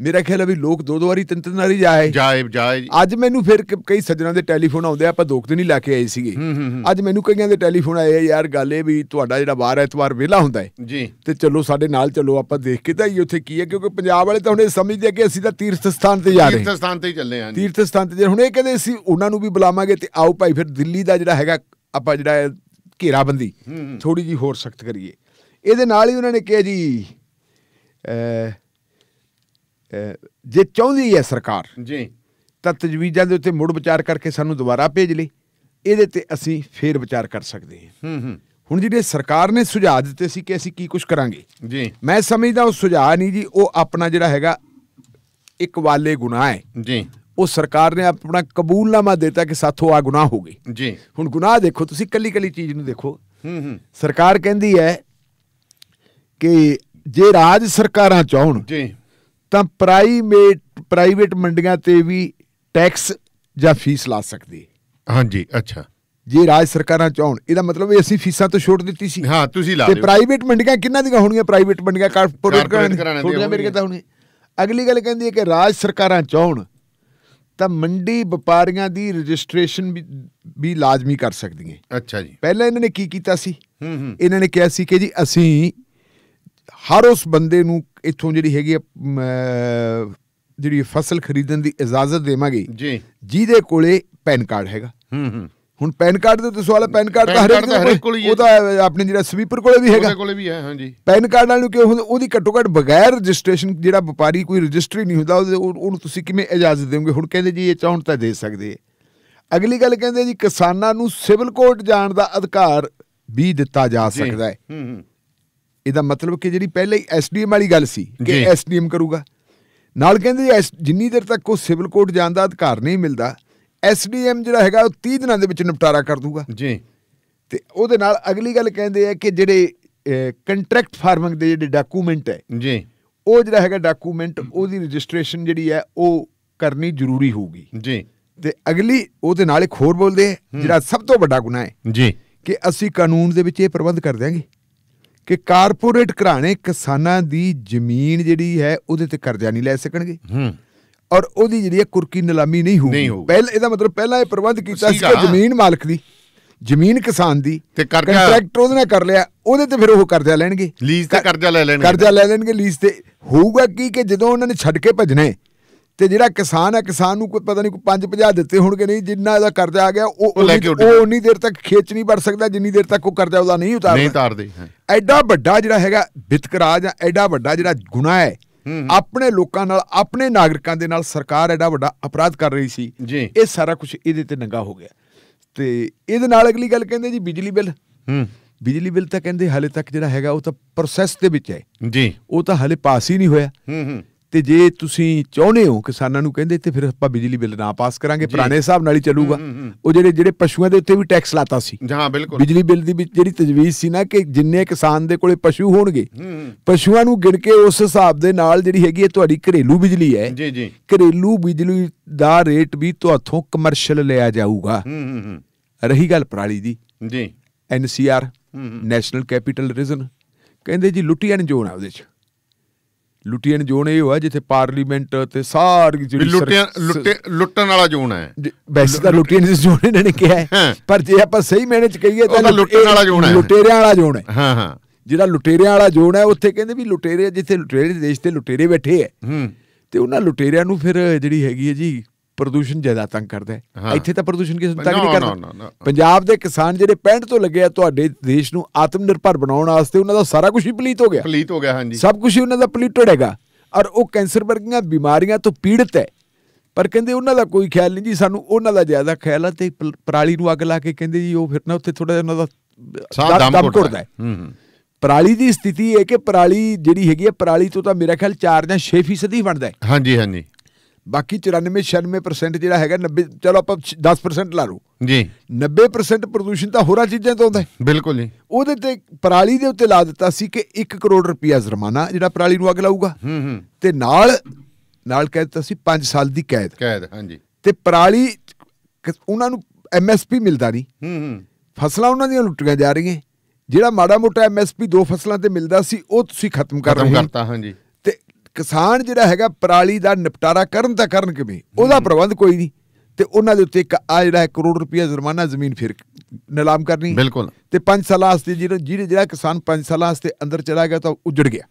ਮੇਰਾ ਖਿਆਲ ਹੈ ਵੀ ਲੋਕ ਦੋ ਦੋ ਵਾਰੀ ਤਿੰਨ ਤਿੰਨ ਵਾਰੀ ਜਾਏ ਜਾਏ ਜਾਏ ਅੱਜ ਮੈਨੂੰ ਫਿਰ ਕਈ ਸੱਜਣਾਂ ਦੇ ਟੈਲੀਫੋਨ ਆਉਂਦੇ ਆਪਾਂ ਦੋਖ ਦਿਨ ਹੀ ਲਾ ਕੇ ਆਏ ਸੀਗੇ ਅੱਜ ਮੈਨੂੰ ਕਈਆਂ ਦੇ ਟੈਲੀਫੋਨ ਆਏ ਯਾਰ ਗੱਲ ਇਹ ਵੀ ਤੁਹਾਡਾ ਜਿਹੜਾ ਬਾਹਰ ਐਤਵਾਰ ਵਿਹਲਾ ਹੁੰਦਾ ਹੈ ਜੀ ਤੇ ਚਲੋ ਸਾਡੇ ਨਾਲ ਚਲੋ ਆਪਾਂ ਦੇਖ ਕੇ ਤਾਂ ਇਹ ਉੱਥੇ ਕੀ ਹੈ ਕਿਉਂਕਿ ਪੰਜਾਬ ਵਾਲੇ ਤਾਂ ਹੁਣ ਇਹ ਸਮਝਦੇ ਆ ਕਿ ਅਸੀਂ ਤਾਂ ਤੀਰਥ ਸਥਾਨ ਤੇ ਜਾ ਰਹੇ ਹਾਂ ਤੀਰਥ ਸਥਾਨ ਤੇ ਹੀ ਚੱਲੇ ਹਾਂ ਤੀਰਥ ਸਥਾਨ ਤੇ ਹੁਣ ਇਹ ਕਹਿੰਦੇ ਸੀ ਉਹਨਾਂ ਨੂੰ ਵੀ ਬੁਲਾਵਾਂਗੇ ਤੇ ਆਓ ਭਾਈ ਫਿਰ ਦਿੱਲੀ ਦਾ ਜਿਹੜਾ ਹੈਗਾ ਆਪਾਂ ਜਿਹੜਾ ਘੇਰਾਬੰਦੀ ਥੋੜੀ ਜੀ ਹੋਰ ਸਖਤ ਕਰੀਏ ਇਹਦੇ ਨਾਲ ਹੀ ਉਹਨਾਂ ਨੇ ਕਿਹਾ ਜੀ ਜੇ ਚਾਹੁੰਦੀ ਹੈ ਸਰਕਾਰ ਜੀ ਤਾਂ ਤਜਵੀਜ਼ਾਂ ਦੇ ਉੱਤੇ ਮੁੜ ਵਿਚਾਰ ਕਰਕੇ ਸਾਨੂੰ ਦੁਬਾਰਾ ਭੇਜ ਲਈ ਇਹਦੇ ਤੇ ਅਸੀਂ ਫੇਰ ਵਿਚਾਰ ਕਰ ਸਕਦੇ ਹਾਂ ਹੂੰ ਹੂੰ ਹੁਣ ਜਿਹੜੇ ਸਰਕਾਰ ਨੇ ਸੁਝਾਅ ਦਿੱਤੇ ਸੀ ਕਿ ਅਸੀਂ ਕੀ ਕੁਝ ਕਰਾਂਗੇ ਜੀ ਮੈਂ ਸਮਝਦਾ ਉਹ ਸੁਝਾਅ ਨਹੀਂ ਜੀ ਉਹ ਆਪਣਾ ਜਿਹੜਾ ਹੈਗਾ ਇੱਕ ਵਾਲੇ ਗੁਨਾਹ ਹੈ ਜੀ ਉਹ ਸਰਕਾਰ ਨੇ ਆਪਣਾ ਕਬੂਲਨਾਮਾ ਦਿੱਤਾ ਕਿ ਸਾਥੋਂ ਆ ਗੁਨਾਹ ਹੋ ਗਏ ਜੀ ਹੁਣ ਗੁਨਾਹ ਦੇਖੋ ਤੁਸੀਂ ਕੱਲੀ ਕੱਲੀ ਚੀਜ਼ ਨੂੰ ਦੇਖੋ ਹੂੰ ਹੂੰ ਸਰਕਾਰ ਕਹਿੰਦੀ ਹੈ ਕਿ ਜੇ ਰਾਜ ਸਰਕਾਰਾਂ ਚਾਹਣ ਜੀ ਤਾਂ ਪ੍ਰਾਈਵੇਟ ਪ੍ਰਾਈਵੇਟ ਮੰਡੀਆਂ ਤੇ ਵੀ ਟੈਕਸ ਜਾਂ ਫੀਸ ਲਾ ਸਕਦੇ ਹਾਂਜੀ ਅੱਛਾ ਜੇ ਰਾਜ ਸਰਕਾਰਾਂ ਚਾਹਣ ਇਹਦਾ ਮਤਲਬ ਇਹ ਅਸੀਂ ਫੀਸਾਂ ਤੋਂ ਛੋਟ ਦਿੱਤੀ ਸੀ ਹਾਂ ਤੁਸੀਂ ਲਾ ਤੇ ਪ੍ਰਾਈਵੇਟ ਮੰਡੀਆਂ ਕਿੰਨਾ ਦੀਆਂ ਹੋਣਗੀਆਂ ਪ੍ਰਾਈਵੇਟ ਮੰਡੀਆਂ ਕਾਰਪੋਰੇਟ ਕਰਾਣੇ ਛੋਟੀਆਂ ਮੇਰੇ ਤਾਂ ਹੋਣੀ ਅਗਲੀ ਗੱਲ ਕਹਿੰਦੀ ਹੈ ਕਿ ਰਾਜ ਸਰਕਾਰਾਂ ਚਾਹਣ ਤਾਂ ਮੰਡੀ ਵਪਾਰੀਆਂ ਦੀ ਰਜਿਸਟ੍ਰੇਸ਼ਨ ਵੀ ਲਾਜ਼ਮੀ ਕਰ ਸਕਦੀ ਹੈ ਅੱਛਾ ਜੀ ਪਹਿਲਾਂ ਇਹਨਾਂ ਨੇ ਕੀ ਕੀਤਾ ਸੀ ਹੂੰ ਹੂੰ ਇਹਨਾਂ ਨੇ ਕਿਹਾ ਸੀ ਕਿ ਜੀ ਅਸੀਂ ਹਰ ਉਸ ਬੰਦੇ ਨੂੰ ਇੱਥੋਂ ਜਿਹੜੀ ਹੈਗੀ ਜਿਹੜੀ ਫਸਲ ਖਰੀਦਣ ਦੀ ਇਜਾਜ਼ਤ ਦੇਵਾਂਗੇ ਜੀ ਜਿਹਦੇ ਕੋਲੇ ਪੈਨ ਕਾਰਡ ਹੈਗਾ ਹੂੰ ਹੂੰ ਹੁਣ ਪੈਨ ਕਾਰਡ ਦੇ ਤੇ ਸਵਾਲ ਹੈ ਪੈਨ ਕਾਰਡ ਤਾਂ ਹਰੇਕ ਕੋਲ ਹੀ ਹੈ ਉਹ ਤਾਂ ਆਪਣੇ ਜਿਹੜਾ ਸਵੀਪਰ ਕੋਲੇ ਵੀ ਹੈਗਾ ਉਹਦੇ ਕੋਲੇ ਵੀ ਹੈ ਹਾਂਜੀ ਪੈਨ ਕਾਰਡ ਨਾਲ ਨੂੰ ਕਿਉਂ ਉਹਦੀ ਘੱਟੋ ਘੱਟ ਬਗੈਰ ਰਜਿਸਟ੍ਰੇਸ਼ਨ ਜਿਹੜਾ ਵਪਾਰੀ ਕੋਈ ਰਜਿਸਟਰੀ ਨਹੀਂ ਹੁੰਦਾ ਉਹਨੂੰ ਤੁਸੀਂ ਕਿਵੇਂ ਇਜਾਜ਼ਤ ਦੇਵੋਗੇ ਹੁਣ ਕਹਿੰਦੇ ਜੀ ਇਹ ਚਾਹੁੰਦਾ ਤਾਂ ਦੇ ਸਕਦੇ ਅਗਲੀ ਗੱਲ ਕਹਿੰਦੇ ਜੀ ਕਿਸਾਨਾਂ ਨੂੰ ਸਿਵਲ ਕੋਰਟ ਜਾਣ ਦਾ ਅਧਿਕਾਰ ਵੀ ਦਿੱਤਾ ਜਾ ਸਕਦਾ ਹੈ ਇਹਦਾ ਮਤਲਬ ਕਿ ਜਿਹੜੀ ਪਹਿਲੇ ਹੀ ਐਸਡੀਐਮ ਵਾਲੀ ਗੱਲ ਸੀ ਕਿ ਐਸਡੀਐਮ ਕਰੂਗਾ ਨਾਲ ਕਹਿੰਦੇ ਜਿੰਨੀ ਦੇਰ ਤੱਕ ਉਹ ਸਿਵਲ ਕੋਰਟ ਜਾਣ ਦਾ ਅਧਿਕਾਰ ਨਹੀਂ ਮਿਲਦਾ ਐਸਡੀਐਮ ਜਿਹੜਾ ਹੈਗਾ ਉਹ 30 ਦਿਨਾਂ ਦੇ ਵਿੱਚ ਨਿਪਟਾਰਾ ਕਰ ਦੂਗਾ ਜੀ ਤੇ ਉਹਦੇ ਨਾਲ ਅਗਲੀ ਗੱਲ ਕਹਿੰਦੇ ਆ ਕਿ ਜਿਹੜੇ ਕੰਟਰੈਕਟ ਫਾਰਮਿੰਗ ਦੇ ਜਿਹੜੇ ਡਾਕੂਮੈਂਟ ਹੈ ਜੀ ਉਹ ਜਿਹੜਾ ਹੈਗਾ ਡਾਕੂਮੈਂਟ ਉਹਦੀ ਰਜਿਸਟ੍ਰੇਸ਼ਨ ਜਿਹੜੀ ਹੈ ਉਹ ਕਰਨੀ ਜ਼ਰੂਰੀ ਹੋਊਗੀ ਜੀ ਤੇ ਅਗਲੀ ਉਹਦੇ ਨਾਲ ਇੱਕ ਹੋਰ ਬੋਲਦੇ ਆ ਜਿਹੜਾ ਸਭ ਤੋਂ ਵੱਡਾ ਗੁਨਾਹ ਹੈ ਜੀ ਕਿ ਅਸੀਂ ਕਾਨੂੰਨ ਦੇ ਵਿੱਚ ਇਹ ਪ੍ਰਬੰਧ ਕਰ ਦਿਆਂਗੇ ਕਿ ਕਾਰਪੋਰੇਟ ਘਰਾਣੇ ਕਿਸਾਨਾਂ ਦੀ ਜ਼ਮੀਨ ਜਿਹੜੀ ਹੈ ਉਹਦੇ ਤੇ ਕਰਜ਼ਾ ਨਹੀਂ ਲੈ ਸਕਣਗੇ ਹੂੰ ਔਰ ਉਹਦੀ ਜਿਹੜੀ ਹੈ ਕੁਰਕੀ ਨਿਲਾਮੀ ਨਹੀਂ ਹੋਊਗੀ ਪਹਿਲਾਂ ਇਹਦਾ ਮਤਲਬ ਪਹਿਲਾਂ ਇਹ ਪ੍ਰਬੰਧ ਕੀਤਾ ਸੀ ਕਿ ਜ਼ਮੀਨ ਮਾਲਕ ਦੀ ਜ਼ਮੀਨ ਕਿਸਾਨ ਦੀ ਤੇ ਕੰਟਰੈਕਟ ਉਹਦੇ ਨਾਲ ਕਰ ਲਿਆ ਉਹਦੇ ਤੇ ਫਿਰ ਉਹ ਕਰਜ਼ਾ ਲੈਣਗੇ ਲੀਜ਼ ਤੇ ਕਰਜ਼ਾ ਲੈ ਲੈਣਗੇ ਕਰਜ਼ਾ ਲੈ ਲੈਣਗੇ ਲੀਜ਼ ਤੇ ਹੋਊਗਾ ਕੀ ਕਿ ਜਦੋਂ ਉਹਨਾਂ ਨੇ ਛੱਡ ਕੇ ਹੈ ਤੇ ਜਿਹੜਾ ਕਿਸਾਨ ਹੈ ਕਿਸਾਨ ਨੂੰ ਕੋਈ ਪਤਾ ਨਹੀਂ ਕੋਈ 5 50 ਦਿੱਤੇ ਹੋਣਗੇ ਨਹੀਂ ਜਿੰਨਾ ਇਹਦਾ ਕਰਜ਼ਾ ਆ ਗਿਆ ਉਹ ਉਹ ਉਨੀ ਦੇਰ ਤੱਕ ਖੇਚ ਨਹੀਂ ਵੜ ਸਕਦਾ ਜਿੰਨੀ ਦੇਰ ਤੱਕ ਉਹ ਕਰਜ਼ਾ ਉਹਦਾ ਨਹੀਂ ਉਤਾਰਦਾ ਨਹੀਂ ਉਤਾਰਦੇ ਐਡਾ ਵੱਡਾ ਜਿਹੜਾ ਹੈਗਾ ਵਿਤਕਰਾਜ ਜਾਂ ਐਡਾ ਵੱਡਾ ਜਿਹੜਾ ਗੁਨਾਹ ਹੈ ਆਪਣੇ ਲੋਕਾਂ ਨਾਲ ਆਪਣੇ ਨਾਗਰਿਕਾਂ ਦੇ ਨਾਲ ਸਰਕਾਰ ਐਡਾ ਵੱਡਾ ਅਪਰਾਧ ਕਰ ਰਹੀ ਸੀ ਇਹ ਸਾਰਾ ਕੁਝ ਇਹਦੇ ਤੇ ਨੰਗਾ ਹੋ ਗਿਆ ਤੇ ਇਹਦੇ ਨਾਲ ਅਗਲੀ ਗੱਲ ਕਹਿੰਦੇ ਜੀ ਬਿਜਲੀ ਬਿੱਲ ਹੂੰ ਬਿਜਲੀ ਬਿੱਲ ਤਾਂ ਕਹਿੰਦੇ ਹਾਲੇ ਤੱਕ ਜਿਹੜਾ ਹੈਗਾ ਉਹ ਤਾਂ ਪ੍ਰੋਸੈਸ ਦੇ ਵਿੱਚ ਹੈ ਜੀ ਉਹ ਤਾਂ ਹਾਲੇ ਪਾਸ ਹੀ ਨਹੀਂ ਹੋਇਆ ਹੂੰ ਹੂੰ ਤੇ ਜੇ ਤੁਸੀਂ ਚਾਹੁੰਦੇ ਹੋ ਕਿਸਾਨਾਂ ਨੂੰ ਕਹਿੰਦੇ ਤੇ ਫਿਰ ਆਪਾਂ ਬਿਜਲੀ ਬਿੱਲ ਨਾ ਪਾਸ ਕਰਾਂਗੇ ਪੁਰਾਣੇ ਹਿਸਾਬ ਨਾਲ ਹੀ ਚੱਲੂਗਾ ਉਹ ਜਿਹੜੇ ਜਿਹੜੇ ਪਸ਼ੂਆਂ ਦੇ ਉੱਤੇ ਵੀ ਟੈਕਸ ਲਾਤਾ ਸੀ ਹਾਂ ਬਿਲਕੁਲ ਬਿਜਲੀ ਬਿੱਲ ਦੀ ਜਿਹੜੀ ਤਜਵੀਜ਼ ਸੀ ਨਾ ਕਿ ਜਿੰਨੇ ਕਿਸਾਨ ਦੇ ਕੋਲੇ ਪਸ਼ੂ ਹੋਣਗੇ ਪਸ਼ੂਆਂ ਨੂੰ ਗਿਣ ਕੇ ਉਸ ਹਿਸਾਬ ਦੇ ਨਾਲ ਜਿਹੜੀ ਹੈਗੀ ਹੈ ਤੁਹਾਡੀ ਘਰੇਲੂ ਬਿਜਲੀ ਹੈ ਜੀ ਜੀ ਘਰੇਲੂ ਬਿਜਲੀ ਦਾ ਰੇਟ ਵੀ ਤੁਹਾਥੋਂ ਕਮਰਸ਼ੀਅਲ ਲਿਆ ਜਾਊਗਾ ਰਹੀ ਗੱਲ ਪ੍ਰਾਲੀ ਦੀ ਜੀ ਐਨਸੀਆਰ ਨੈਸ਼ਨਲ ਕੈਪੀਟਲ ਰੀਜਨ ਕਹਿੰਦੇ ਜੀ ਲੁੱਟੀਆਂ ਜ਼ੋਨ ਆ ਉਹਦੇ ਚ ਲੁਟੀਅਨ ਜ਼ੋਨ ਇਹ ਹੋਇਆ ਜਿੱਥੇ ਪਾਰਲੀਮੈਂਟ ਤੇ ਸਾਰੀ ਜਿਹੜੀ ਲੁੱਟੇ ਲੁੱਟਣ ਵਾਲਾ ਜ਼ੋਨ ਹੈ ਵੈਸੇ ਤਾਂ ਦੇ ਜ਼ੋਨ ਇਹਨਾਂ ਨੇ ਕਿਹਾ ਹੈ ਪਰ ਜੇ ਆਪਾਂ ਸਹੀ ਮੈਨੇ ਚ ਕਹੀਏ ਤਾਂ ਲੁੱਟਣ ਵਾਲਾ ਜ਼ੋਨ ਹੈ ਲੁਟੇਰਿਆਂ ਵਾਲਾ ਜ਼ੋਨ ਹੈ ਹਾਂ ਹਾਂ ਜਿਹੜਾ ਲੁਟੇਰਿਆਂ ਵਾਲਾ ਜ਼ੋਨ ਹੈ ਉੱਥੇ ਕਹਿੰਦੇ ਵੀ ਲੁਟੇਰੇ ਜਿੱਥੇ ਲੁਟੇਰੇ ਦੇਸ਼ ਤੇ ਲੁਟੇਰੇ ਬੈਠੇ ਹੈ ਤੇ ਉਹਨਾਂ ਲੁਟੇਰਿਆਂ ਨੂੰ ਫਿਰ ਜਿਹੜੀ ਹੈਗੀ ਹੈ ਜੀ ਪ੍ਰਦੂਸ਼ਣ ਜ਼ਿਆਦਾ ਤੰਗ ਕਰਦਾ ਹੈ ਇੱਥੇ ਤਾਂ ਪ੍ਰਦੂਸ਼ਣ ਕਿਸੇ ਤੰਗ ਨਹੀਂ ਕਰਦਾ ਪੰਜਾਬ ਦੇ ਕਿਸਾਨ ਜਿਹੜੇ 65 ਤੋਂ ਲੱਗੇ ਆ ਤੁਹਾਡੇ ਦੇਸ਼ ਨੂੰ ਆਤਮ ਨਿਰਭਰ ਬਣਾਉਣ ਵਾਸਤੇ ਉਹਨਾਂ ਦਾ ਸਾਰਾ ਕੁਝ ਹੀ ਪਲੀਤ ਹੋ ਗਿਆ ਪਲੀਤ ਹੋ ਗਿਆ ਹਾਂਜੀ ਸਭ ਕੁਝ ਹੀ ਉਹਨਾਂ ਦਾ ਪਲੀਟਡ ਹੈਗਾ ਔਰ ਉਹ ਕੈਂਸਰ ਵਰਗੀਆਂ ਬਿਮਾਰੀਆਂ ਤੋਂ ਪੀੜਤ ਹੈ ਪਰ ਕਹਿੰਦੇ ਉਹਨਾਂ ਦਾ ਕੋਈ ਖਿਆਲ ਨਹੀਂ ਜੀ ਸਾਨੂੰ ਉਹਨਾਂ ਦਾ ਜ਼ਿਆਦਾ ਖਿਆਲ ਹੈ ਤੇ ਪਰਾਲੀ ਨੂੰ ਅੱਗ ਲਾ ਕੇ ਕਹਿੰਦੇ ਜੀ ਉਹ ਫਿਰ ਨਾ ਉੱਥੇ ਥੋੜਾ ਜਿਹਾ ਉਹਨਾਂ ਦਾ ਦਮ ਘੁੱਟਦਾ ਹੈ ਹੂੰ ਹੂੰ ਪਰਾਲੀ ਦੀ ਸਥਿਤੀ ਇਹ ਕਿ ਪਰਾਲੀ ਜਿਹੜੀ ਹੈਗੀ ਹੈ ਪਰਾਲੀ ਤੋਂ ਤਾਂ ਮੇਰਾ ਖਿਆਲ 4 ਜਾਂ 6% ਹੀ ਬਣਦਾ ਹੈ ਹਾਂਜੀ ਹਾਂਜੀ ਬਾਕੀ 94 96% ਜਿਹੜਾ ਹੈਗਾ 90 ਚਲੋ ਆਪਾਂ 10% ਲਾ ਲਓ ਜੀ 90% ਪ੍ਰਦੂਸ਼ਣ ਤਾਂ ਹੋਰਾਂ ਚੀਜ਼ਾਂ ਤੋਂ ਆਉਂਦਾ ਬਿਲਕੁਲ ਜੀ ਉਹਦੇ ਤੇ ਪਰਾਲੀ ਦੇ ਉੱਤੇ ਲਾ ਦਿੱਤਾ ਸੀ ਕਿ 1 ਕਰੋੜ ਰੁਪਇਆ ਜੁਰਮਾਨਾ ਜਿਹੜਾ ਪਰਾਲੀ ਨੂੰ ਅੱਗ ਲਾਊਗਾ ਹੂੰ ਹੂੰ ਤੇ ਨਾਲ ਨਾਲ ਕਹਿ ਦਿੱਤਾ ਸੀ 5 ਸਾਲ ਦੀ ਕੈਦ ਕੈਦ ਹਾਂਜੀ ਤੇ ਪਰਾਲੀ ਉਹਨਾਂ ਨੂੰ ਐਮਐਸਪੀ ਮਿਲਦਾ ਨਹੀਂ ਹੂੰ ਹੂੰ ਫਸਲਾਂ ਉਹਨਾਂ ਦੀਆਂ ਲੁੱਟੀਆਂ ਜਾ ਰਹੀਆਂ ਜਿਹੜਾ ਮਾੜਾ ਮੋਟਾ ਐਮਐਸਪੀ ਦੋ ਫਸਲਾਂ ਤੇ ਮਿਲਦਾ ਸੀ ਉਹ ਤੁਸੀਂ ਖਤਮ ਕਰ ਰਹੇ ਹੋ ਖਤਮ ਕਰਤਾ ਹਾਂਜੀ ਕਿਸਾਨ ਜਿਹੜਾ ਹੈਗਾ ਪਰਾਲੀ ਦਾ ਨਿਪਟਾਰਾ ਕਰਨ ਤਾਂ ਕਰਨ ਕਿਵੇਂ ਉਹਦਾ ਪ੍ਰਬੰਧ ਕੋਈ ਨਹੀਂ ਤੇ ਉਹਨਾਂ ਦੇ ਉੱਤੇ ਇੱਕ ਆ ਜਿਹੜਾ ਕਰੋੜ ਰੁਪਏ ਜੁਰਮਾਨਾ ਜ਼ਮੀਨ ਫਿਰ ਨਿਲਾਮ ਕਰਨੀ ਬਿਲਕੁਲ ਤੇ 5 ਸਾਲਾਂ ਵਾਸਤੇ ਜਿਹੜਾ ਜਿਹੜਾ ਕਿਸਾਨ 5 ਸਾਲਾਂ ਵਾਸਤੇ ਅੰਦਰ ਚਲਾ ਗਿਆ ਤਾਂ ਉਜੜ ਗਿਆ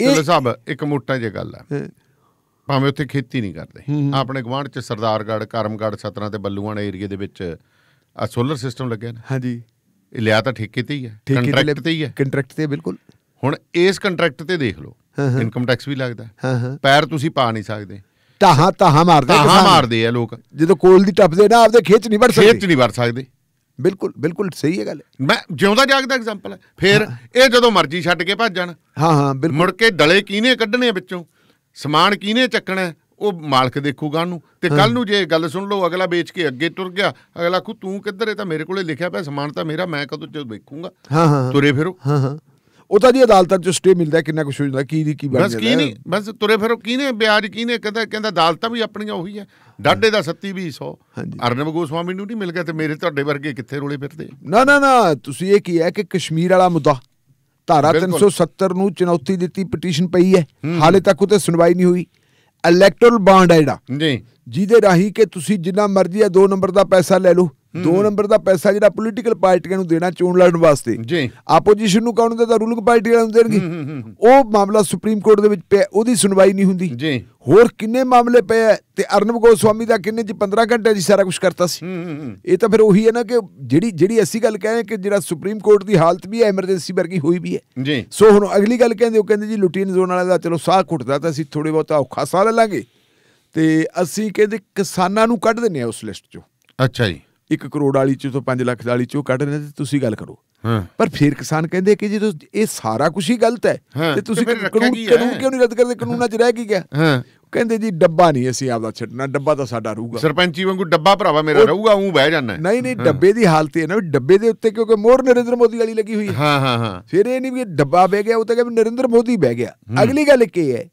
ਇਹ ਸਾਹਿਬ ਇੱਕ ਮੋਟਾ ਜਿਹਾ ਗੱਲ ਹੈ ਭਾਵੇਂ ਉੱਥੇ ਖੇਤੀ ਨਹੀਂ ਕਰਦੇ ਆਪਣੇ ਗਵਾਂਢ ਚ ਸਰਦਾਰਗੜ ਕਰਮਗੜ ਸਤਨਾ ਤੇ ਬੱਲੂਆਂ ਬੱਲੂਆਣ ਏਰੀਆ ਦੇ ਵਿੱਚ ਆ ਸੋਲਰ ਸਿਸਟਮ ਲੱਗਿਆ ਨਾ ਹਾਂਜੀ ਇਹ ਲਿਆ ਤਾਂ ਠੇਕੇ ਤੇ ਹੀ ਹੈ ਕੰਟਰੈਕਟ ਤੇ ਹੀ ਹੈ ਕੰਟਰੈਕਟ ਤੇ ਬਿਲਕੁਲ ਹੁਣ ਇਸ ਕੰਟਰੈਕਟ ਤੇ ਦੇਖ ਲਓ ਇਨਕਮ ਟੈਕਸ ਵੀ ਲੱਗਦਾ ਪੈਰ ਤੁਸੀਂ ਪਾ ਨਹੀਂ ਸਕਦੇ ਤਾਹਾ ਤਾਹਾ ਮਾਰਦੇ ਤਾਹਾ ਮਾਰਦੇ ਆ ਲੋਕ ਜਦੋਂ ਕੋਲ ਦੀ ਟੱਪਦੇ ਨਾ ਆਪਦੇ ਖੇਚ ਨਹੀਂ ਵੜ ਸਕਦੇ ਖੇਚ ਨਹੀਂ ਵੜ ਸਕਦੇ ਬਿਲਕੁਲ ਬਿਲਕੁਲ ਸਹੀ ਹੈ ਗੱਲ ਮੈਂ ਜਿਉਂਦਾ ਜਾਗਦਾ ਐਗਜ਼ਾਮਪਲ ਹੈ ਫਿਰ ਇਹ ਜਦੋਂ ਮਰਜ਼ੀ ਛੱਡ ਕੇ ਭੱਜ ਜਾਣ ਹਾਂ ਹਾਂ ਬਿਲਕੁਲ ਮੁੜ ਕੇ ਡਲੇ ਕਿਹਨੇ ਕੱਢਣੇ ਵਿੱਚੋਂ ਸਮਾਨ ਕਿਹਨੇ ਚੱਕਣਾ ਉਹ ਮਾਲਕ ਦੇਖੂਗਾ ਉਹਨੂੰ ਤੇ ਕੱਲ ਨੂੰ ਜੇ ਗੱਲ ਸੁਣ ਲਓ ਅਗਲਾ ਵੇਚ ਕੇ ਅੱਗੇ ਤੁਰ ਗਿਆ ਅਗਲਾ ਕੋ ਤੂੰ ਕਿੱਧਰ ਹੈ ਤਾਂ ਮੇਰੇ ਕੋਲੇ ਲਿਖਿਆ ਪਿਆ ਸਮਾਨ ਤਾਂ ਮੇਰਾ ਮੈਂ ਕਦੋਂ ਚ ਹਾਂ ਹਾਂ ਤੁਰੇ ਫਿਰੋ ਹਾਂ ਹਾਂ ਤਾਂ ਜੀ ਅਦਾਲਤਾਂ 'ਚ ਸਟੇ ਮਿਲਦਾ ਕਿੰਨਾ ਕੁਝ ਹੋ ਜਾਂਦਾ ਕੀ ਦੀ ਕੀ ਬਣ ਜਾਂਦਾ ਬਸ ਕੀ ਨਹੀਂ ਬਸ ਤੁਰੇ ਫਿਰੋ ਕਿਹਨੇ ਵਿਆਜ ਕਿਹਨੇ ਕਹਿੰਦਾ ਕਹਿੰਦਾ ਅਦਾਲਤਾਂ ਵੀ ਆਪਣੀਆਂ ਉਹੀ ਆ ਡਾਡੇ ਦਾ 70 100 ਅਰਨਬ ਗੋਸਵਾਮੀ ਨੂੰ ਨਹੀਂ ਮਿਲ ਗਿਆ ਤੇ ਮੇਰੇ ਤੁਹਾਡੇ ਵਰਗੇ ਕਿੱਥੇ ਰੋਲੇ ਫਿਰਦੇ ਨਾ ਨਾ ਨਾ ਤੁਸੀਂ ਇਹ ਕੀ ਹੈ ਕਿ ਕਸ਼ਮੀਰ ਵਾਲਾ ਮੁੱਦਾ ਧਾਰਾ 370 ਨੂੰ ਚੁਣੌਤੀ ਦਿੱਤੀ ਪਟੀਸ਼ਨ ਪਈ ਹੈ ਹਾਲੇ ਤੱਕ ਉਤੇ ਸੁਣਵਾਈ ਨਹੀਂ ਹੋਈ ਇਲੈਕਟਰਲ ਬਾਂਡ ਹੈ ਜਿਹੜਾ ਜੀ ਜਿਹਦੇ ਰਾਹੀਂ ਕਿ ਤੁਸੀਂ ਜਿੰਨਾ ਮਰਜ਼ੀ ਆ 2 ਨੰਬਰ ਦਾ ਪੈਸਾ ਲੈ ਲਓ ਦੋ ਨੰਬਰ ਦਾ ਪੈਸਾ ਜਿਹੜਾ ਪੋਲੀਟੀਕਲ ਪਾਰਟੀਆਂ ਨੂੰ ਦੇਣਾ ਚੋਣ ਲੜਨ ਵਾਸਤੇ ਜੀ ਆਪੋਜੀਸ਼ਨ ਨੂੰ ਕੌਣ ਦਿੰਦਾ ਰੂਲਿੰਗ ਪਾਰਟੀਆਂ ਨੂੰ ਦੇਣਗੇ ਉਹ ਮਾਮਲਾ ਸੁਪਰੀਮ ਕੋਰਟ ਦੇ ਵਿੱਚ ਪਿਆ ਉਹਦੀ ਸੁਣਵਾਈ ਨਹੀਂ ਹੁੰਦੀ ਜੀ ਹੋਰ ਕਿੰਨੇ ਮਾਮਲੇ ਪਏ ਆ ਤੇ ਅਰਨਬ ਗੋਸਵਾਮੀ ਦਾ ਕਿੰਨੇ ਚ 15 ਘੰਟੇ ਜੀ ਸਾਰਾ ਕੁਝ ਕਰਤਾ ਸੀ ਇਹ ਤਾਂ ਫਿਰ ਉਹੀ ਹੈ ਨਾ ਕਿ ਜਿਹੜੀ ਜਿਹੜੀ ਅਸੀਂ ਗੱਲ ਕਹਿੰਦੇ ਕਿ ਜਿਹੜਾ ਸੁਪਰੀਮ ਕੋਰਟ ਦੀ ਹਾਲਤ ਵੀ ਹੈ ਐਮਰਜੈਂਸੀ ਵਰਗੀ ਹੋਈ ਵੀ ਹੈ ਜੀ ਸੋ ਹੁਣ ਅਗਲੀ ਗੱਲ ਕਹਿੰਦੇ ਉਹ ਕਹਿੰਦੇ ਜੀ ਲੁਟੀਨ ਜ਼ੋਨ ਵਾਲਾ ਦਾ ਚਲੋ ਸਾਹ ਘੁੱਟਦਾ ਤਾਂ ਅਸੀਂ ਥੋੜੇ ਬਹੁਤਾ ਔਖਾ ਸਾਹ ਲੈ ਲਾਂਗੇ ਤੇ ਅਸੀਂ ਕਹਿੰਦੇ ਕਿਸਾਨਾਂ ਨੂੰ ਕੱਢ ਦਿੰਨੇ ਆ ਉਸ ਲਿਸਟ ਚੋਂ ਅੱਛਾ ਜੀ 1 ਕਰੋੜ ਵਾਲੀ ਚੋਂ 5 ਲੱਖ ਵਾਲੀ ਚੋਂ ਕੱਢ ਰਹੇ ਨੇ ਤੁਸੀਂ ਗੱਲ ਕਰੋ ਪਰ ਫਿਰ ਕਿਸਾਨ ਕਹਿੰਦੇ ਕਿ ਜਦੋਂ ਇਹ ਸਾਰਾ ਕੁਝ ਹੀ ਗਲਤ ਹੈ ਤੇ ਤੁਸੀਂ ਕਾਨੂੰਨ ਕਿਉਂ ਨਹੀਂ ਰੱਦ ਕਰਦੇ ਕਾਨੂੰਨਾਂ 'ਚ ਰਹਿ ਕੀ ਗਿਆ ਕਹਿੰਦੇ ਜੀ ਡੱਬਾ ਨਹੀਂ ਅਸੀਂ ਆਪਦਾ ਛੱਡਣਾ ਡੱਬਾ ਤਾਂ ਸਾਡਾ ਰਹੂਗਾ ਸਰਪੰਚੀ ਵਾਂਗੂ ਡੱਬਾ ਭਰਾਵਾ ਮੇਰਾ ਰਹੂਗਾ ਉਹ ਬਹਿ ਜਾਣਾ ਨਹੀਂ ਨਹੀਂ ਡੱਬੇ ਦੀ ਹਾਲਤ ਇਹ ਨਾ ਡੱਬੇ ਦੇ ਉੱਤੇ ਕਿਉਂਕਿ ਮੋਹਰ ਨਰਿੰਦਰ ਮੋਦੀ ਵਾਲੀ ਲੱਗੀ ਹੋਈ ਹੈ ਹਾਂ ਹਾਂ ਹਾਂ ਫਿਰ ਇਹ ਨਹੀਂ ਵੀ ਡੱਬਾ ਬਹਿ ਗਿਆ ਉਹ ਤਾਂ ਕਿ ਨਰਿੰਦਰ ਮੋਦੀ ਬਹਿ ਗਿਆ ਅਗਲੀ ਗੱਲ ਕੀ ਹੈ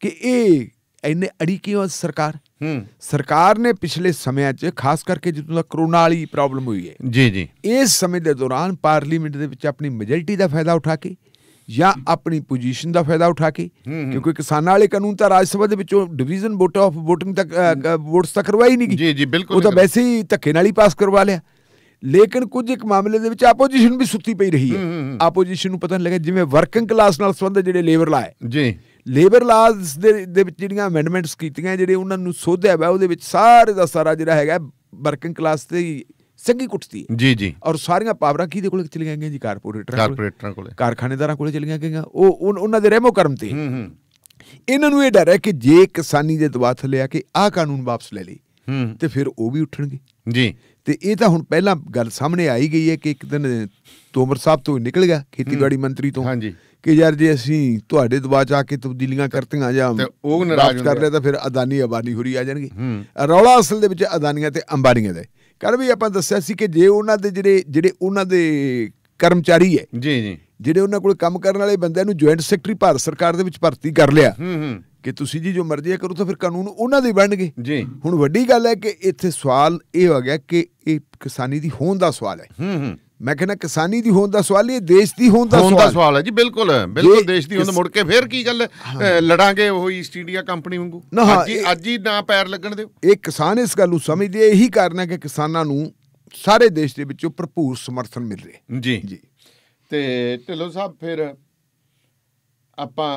ਕਿ ਇਹ ਅੜੀ ਅੜੀਕੀ ਹੋ ਸਰਕਾਰ ਹੂੰ ਸਰਕਾਰ ਨੇ ਪਿਛਲੇ ਸਮਿਆਂ 'ਚ ਖਾਸ ਕਰਕੇ ਜਦੋਂ ਦਾ ਕਰੋਨਾ ਵਾਲੀ ਪ੍ਰੋਬਲਮ ਹੋਈ ਹੈ ਜੀ ਜੀ ਇਸ ਸਮੇਂ ਦੇ ਦੌਰਾਨ ਪਾਰਲੀਮੈਂਟ ਦੇ ਵਿੱਚ ਆਪਣੀ ਮੈਜੋਰਟੀ ਦਾ ਫਾਇਦਾ ਉਠਾ ਕੇ ਜਾਂ ਆਪਣੀ ਪੋਜੀਸ਼ਨ ਦਾ ਫਾਇਦਾ ਉਠਾ ਕੇ ਕਿਉਂਕਿ ਕਿਸਾਨਾਂ ਵਾਲੇ ਕਾਨੂੰਨ ਤਾਂ ਰਾਜ ਸਭਾ ਦੇ ਵਿੱਚੋਂ ਡਿਵੀਜ਼ਨ ਵੋਟ ਆਫ VOTING ਤੱਕ ਵੋਟਸ ਤੱਕ ਕਰਵਾਈ ਨਹੀਂ ਗਈ ਜੀ ਜੀ ਬਿਲਕੁਲ ਉਹ ਤਾਂ ਵੈਸੇ ਹੀ ਧੱਕੇ ਨਾਲ ਹੀ ਪਾਸ ਕਰਵਾ ਲਿਆ ਲੇਕਿਨ ਕੁਝ ਇੱਕ ਮਾਮਲੇ ਦੇ ਵਿੱਚ ਆਪੋਜੀਸ਼ਨ ਵੀ ਸੁੱਤੀ ਪਈ ਰਹੀ ਹੈ ਆਪੋਜੀਸ਼ਨ ਨੂੰ ਪਤਾ ਨਹੀਂ ਲੱਗਿਆ ਜਿਵੇਂ ਵਰਕਿੰਗ ਕਲਾਸ ਨਾਲ ਸੰਬੰਧ ਜਿਹੜੇ ਲੇਬਰ ਲਾਏ ਜੀ ਲੇਬਰ ਲਾਜ਼ ਦੇ ਵਿੱਚ ਜਿਹੜੀਆਂ ਅਮੈਂਡਮੈਂਟਸ ਕੀਤੀਆਂ ਜਿਹੜੇ ਉਹਨਾਂ ਨੂੰ ਸੋਧਿਆ ਵਾ ਉਹਦੇ ਵਿੱਚ ਸਾਰੇ ਦਾ ਸਾਰਾ ਜਿਹੜਾ ਹੈਗਾ ਵਰਕਿੰਗ ਕਲਾਸ ਤੇ ਸੰਗੀ ਕੁੱਟਦੀ ਹੈ ਜੀ ਜੀ ਔਰ ਸਾਰੀਆਂ ਪਾਵਰਾਂ ਕਿਹਦੇ ਕੋਲ ਚਲੀਆਂ ਗਈਆਂ ਜੀ ਕਾਰਪੋਰੇਟਰਾਂ ਕੋਲ ਕਾਰਪੋਰੇਟਰਾਂ ਕੋਲ ਕਾਰਖਾਨੇਦਾਰਾਂ ਕੋਲ ਚਲੀਆਂ ਗਈਆਂ ਉਹ ਉਹਨਾਂ ਦੇ ਰਹਿਮੋ ਕਰਮ ਤੇ ਹੂੰ ਹੂੰ ਇਹਨਾਂ ਨੂੰ ਇਹ ਡਰ ਹੈ ਕਿ ਜੇ ਕਿਸਾਨੀ ਦੇ ਦਬਾਅ ਥੱਲੇ ਆ ਕੇ ਆਹ ਕਾਨੂੰਨ ਵਾਪਸ ਲੈ ਲਈ ਤੇ ਫਿਰ ਉਹ ਵੀ ਉੱਠਣਗੇ ਜੀ ਤੇ ਇਹ ਤਾਂ ਹੁਣ ਪਹਿਲਾਂ ਗੱਲ ਸਾਹਮਣੇ ਆਈ ਗਈ ਹੈ ਕਿ ਇੱਕ ਦਿਨ ਤੋਮਰ ਸਾਹਿਬ ਤੋਂ ਨਿਕਲ ਗਿਆ ਖੇਤੀਬਾੜੀ ਮੰਤਰੀ ਤੋਂ ਹਾਂਜੀ ਕਿ ਯਾਰ ਜੇ ਅਸੀਂ ਤੁਹਾਡੇ ਦਬਾਅ ਚ ਆ ਕੇ ਤਬਦੀਲੀਆਂ ਕਰਤੀਆਂ ਜਾਂ ਉਹ ਨਾਰਾਜ਼ ਕਰ ਲਿਆ ਤਾਂ ਫਿਰ ਅਦਾਨੀ ਅਬਾਨੀ ਹੁਰੀ ਆ ਜਾਣਗੇ ਰੌਲਾ ਅਸਲ ਦੇ ਵਿੱਚ ਅਦਾਨੀਆਂ ਤੇ ਅੰਬਾਨੀਆਂ ਦਾ ਕੱਲ ਵੀ ਆਪਾਂ ਦੱਸਿਆ ਸੀ ਕਿ ਜੇ ਉਹਨਾਂ ਦੇ ਜਿਹੜੇ ਜਿਹੜੇ ਉਹਨਾਂ ਦੇ ਕਰਮਚਾਰੀ ਹੈ ਜੀ ਜੀ ਜਿਹੜੇ ਉਹਨਾਂ ਕੋਲ ਕੰਮ ਕਰਨ ਵਾਲੇ ਬੰਦਿਆਂ ਨੂੰ ਜੁਆਇੰਟ ਸੈਕਟਰੀ ਭਾਰਤ ਸਰਕਾਰ ਦੇ ਵਿੱਚ ਭਰਤੀ ਕਰ ਲਿਆ ਹੂੰ ਹੂੰ ਕਿ ਤੁਸੀਂ ਜੀ ਜੋ ਮਰਜ਼ੀ ਕਰੋ ਤਾਂ ਫਿਰ ਕਾਨੂੰਨ ਉਹਨਾਂ ਦੇ ਬਣਨਗੇ ਜੀ ਹੁਣ ਵੱਡੀ ਗੱਲ ਹੈ ਕਿ ਇੱਥੇ ਸਵਾਲ ਇਹ ਹੋ ਗਿਆ ਕਿ ਇਹ ਕਿਸਾਨੀ ਦੀ ਹੋਂਦ ਦਾ ਸਵਾਲ ਹੈ ਹੂੰ ਹੂੰ ਮੈਂ ਕਹਿੰਦਾ ਕਿਸਾਨੀ ਦੀ ਹੋਣ ਦਾ ਸਵਾਲ ਇਹ ਦੇਸ਼ ਦੀ ਹੋਣ ਦਾ ਸਵਾਲ ਹੋਂਦ ਦਾ ਸਵਾਲ ਹੈ ਜੀ ਬਿਲਕੁਲ ਬਿਲਕੁਲ ਦੇਸ਼ ਦੀ ਹੋਣ ਮੁੜ ਕੇ ਫੇਰ ਕੀ ਗੱਲ ਲੜਾਂਗੇ ਉਹ ਈਸਟ ਇੰਡੀਆ ਕੰਪਨੀ ਵਾਂਗੂ ਅੱਜ ਹੀ ਅੱਜ ਹੀ ਨਾ ਪੈਰ ਲੱਗਣ ਦਿਓ ਇਹ ਕਿਸਾਨ ਇਸ ਗੱਲ ਨੂੰ ਸਮਝਦੇ ਇਹੀ ਕਾਰਨ ਹੈ ਕਿ ਕਿਸਾਨਾਂ ਨੂੰ ਸਾਰੇ ਦੇਸ਼ ਦੇ ਵਿੱਚੋਂ ਭਰਪੂਰ ਸਮਰਥਨ ਮਿਲ ਰਿਹਾ ਜੀ ਜੀ ਤੇ ਢਿੱਲੋ ਸਾਹਿਬ ਫਿਰ ਆਪਾਂ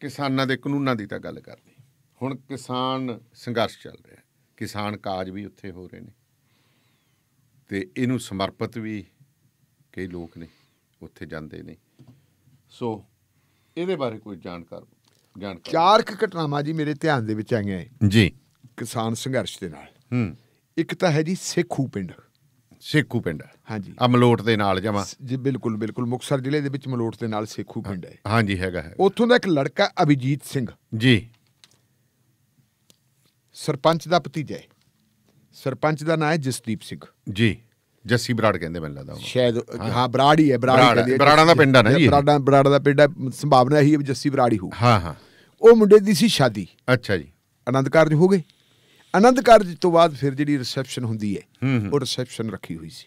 ਕਿਸਾਨਾਂ ਦੇ ਕਾਨੂੰਨਾਂ ਦੀ ਤਾਂ ਗੱਲ ਕਰ ਲਈ ਹੁਣ ਕਿਸਾਨ ਸੰਘਰਸ਼ ਚੱਲ ਰਿਹਾ ਕਿਸਾਨ ਕਾਜ ਵੀ ਉੱਥੇ ਹੋ ਰਹੇ ਨੇ ਤੇ ਇਹਨੂੰ ਸਮਰਪਿਤ ਵੀ ਕਈ ਲੋਕ ਨੇ ਉੱਥੇ ਜਾਂਦੇ ਨੇ ਸੋ ਇਹਦੇ ਬਾਰੇ ਕੋਈ ਜਾਣਕਾਰ ਜਾਣਕਾਰ ਚਾਰ ਕ ਘਟਨਾਵਾਂ ਜੀ ਮੇਰੇ ਧਿਆਨ ਦੇ ਵਿੱਚ ਆਈਆਂ ਜੀ ਕਿਸਾਨ ਸੰਘਰਸ਼ ਦੇ ਨਾਲ ਹੂੰ ਇੱਕ ਤਾਂ ਹੈ ਜੀ ਸੇਖੂ ਪਿੰਡ ਸੇਖੂ ਪਿੰਡ ਹਾਂਜੀ ਆ ਮਲੋਟ ਦੇ ਨਾਲ ਜਮਾ ਜੀ ਬਿਲਕੁਲ ਬਿਲਕੁਲ ਮੁਕਸਰ ਜ਼ਿਲ੍ਹੇ ਦੇ ਵਿੱਚ ਮਲੋਟ ਦੇ ਨਾਲ ਸੇਖੂ ਪਿੰਡ ਹੈ ਹਾਂਜੀ ਹੈਗਾ ਹੈ ਉੱਥੋਂ ਦਾ ਇੱਕ ਲੜਕਾ ਅਭਿਜੀਤ ਸਿੰਘ ਜੀ ਸਰਪੰਚ ਦਾ ਭਤੀਜਾ ਹੈ ਸਰਪੰਚ ਦਾ ਨਾਮ ਹੈ ਜਸਦੀਪ ਸਿੰਘ ਜੀ ਜੱਸੀ ਬਰਾੜ ਕਹਿੰਦੇ ਮੈਨੂੰ ਲੱਗਦਾ ਸ਼ਾਇਦ ਹਾਂ ਬਰਾੜ ਹੀ ਹੈ ਬਰਾੜ ਕਹਿੰਦੇ ਬਰਾੜਾਂ ਦਾ ਪਿੰਡ ਹੈ ਨਾ ਜੀ ਬਰਾੜਾਂ ਬਰਾੜ ਦਾ ਪਿੰਡ ਹੈ ਸੰਭਾਵਨਾ ਹੈ ਹੈ ਜੱਸੀ ਬਰਾੜ ਹੀ ਹਾਂ ਹਾਂ ਉਹ ਮੁੰਡੇ ਦੀ ਸੀ ਸ਼ਾਦੀ ਅੱਛਾ ਜੀ ਆਨੰਦ ਕਾਰਜ ਹੋ ਗਏ ਆਨੰਦ ਕਾਰਜ ਤੋਂ ਬਾਅਦ ਫਿਰ ਜਿਹੜੀ ਰਿਸੈਪਸ਼ਨ ਹੁੰਦੀ ਹੈ ਉਹ ਰਿਸੈਪਸ਼ਨ ਰੱਖੀ ਹੋਈ ਸੀ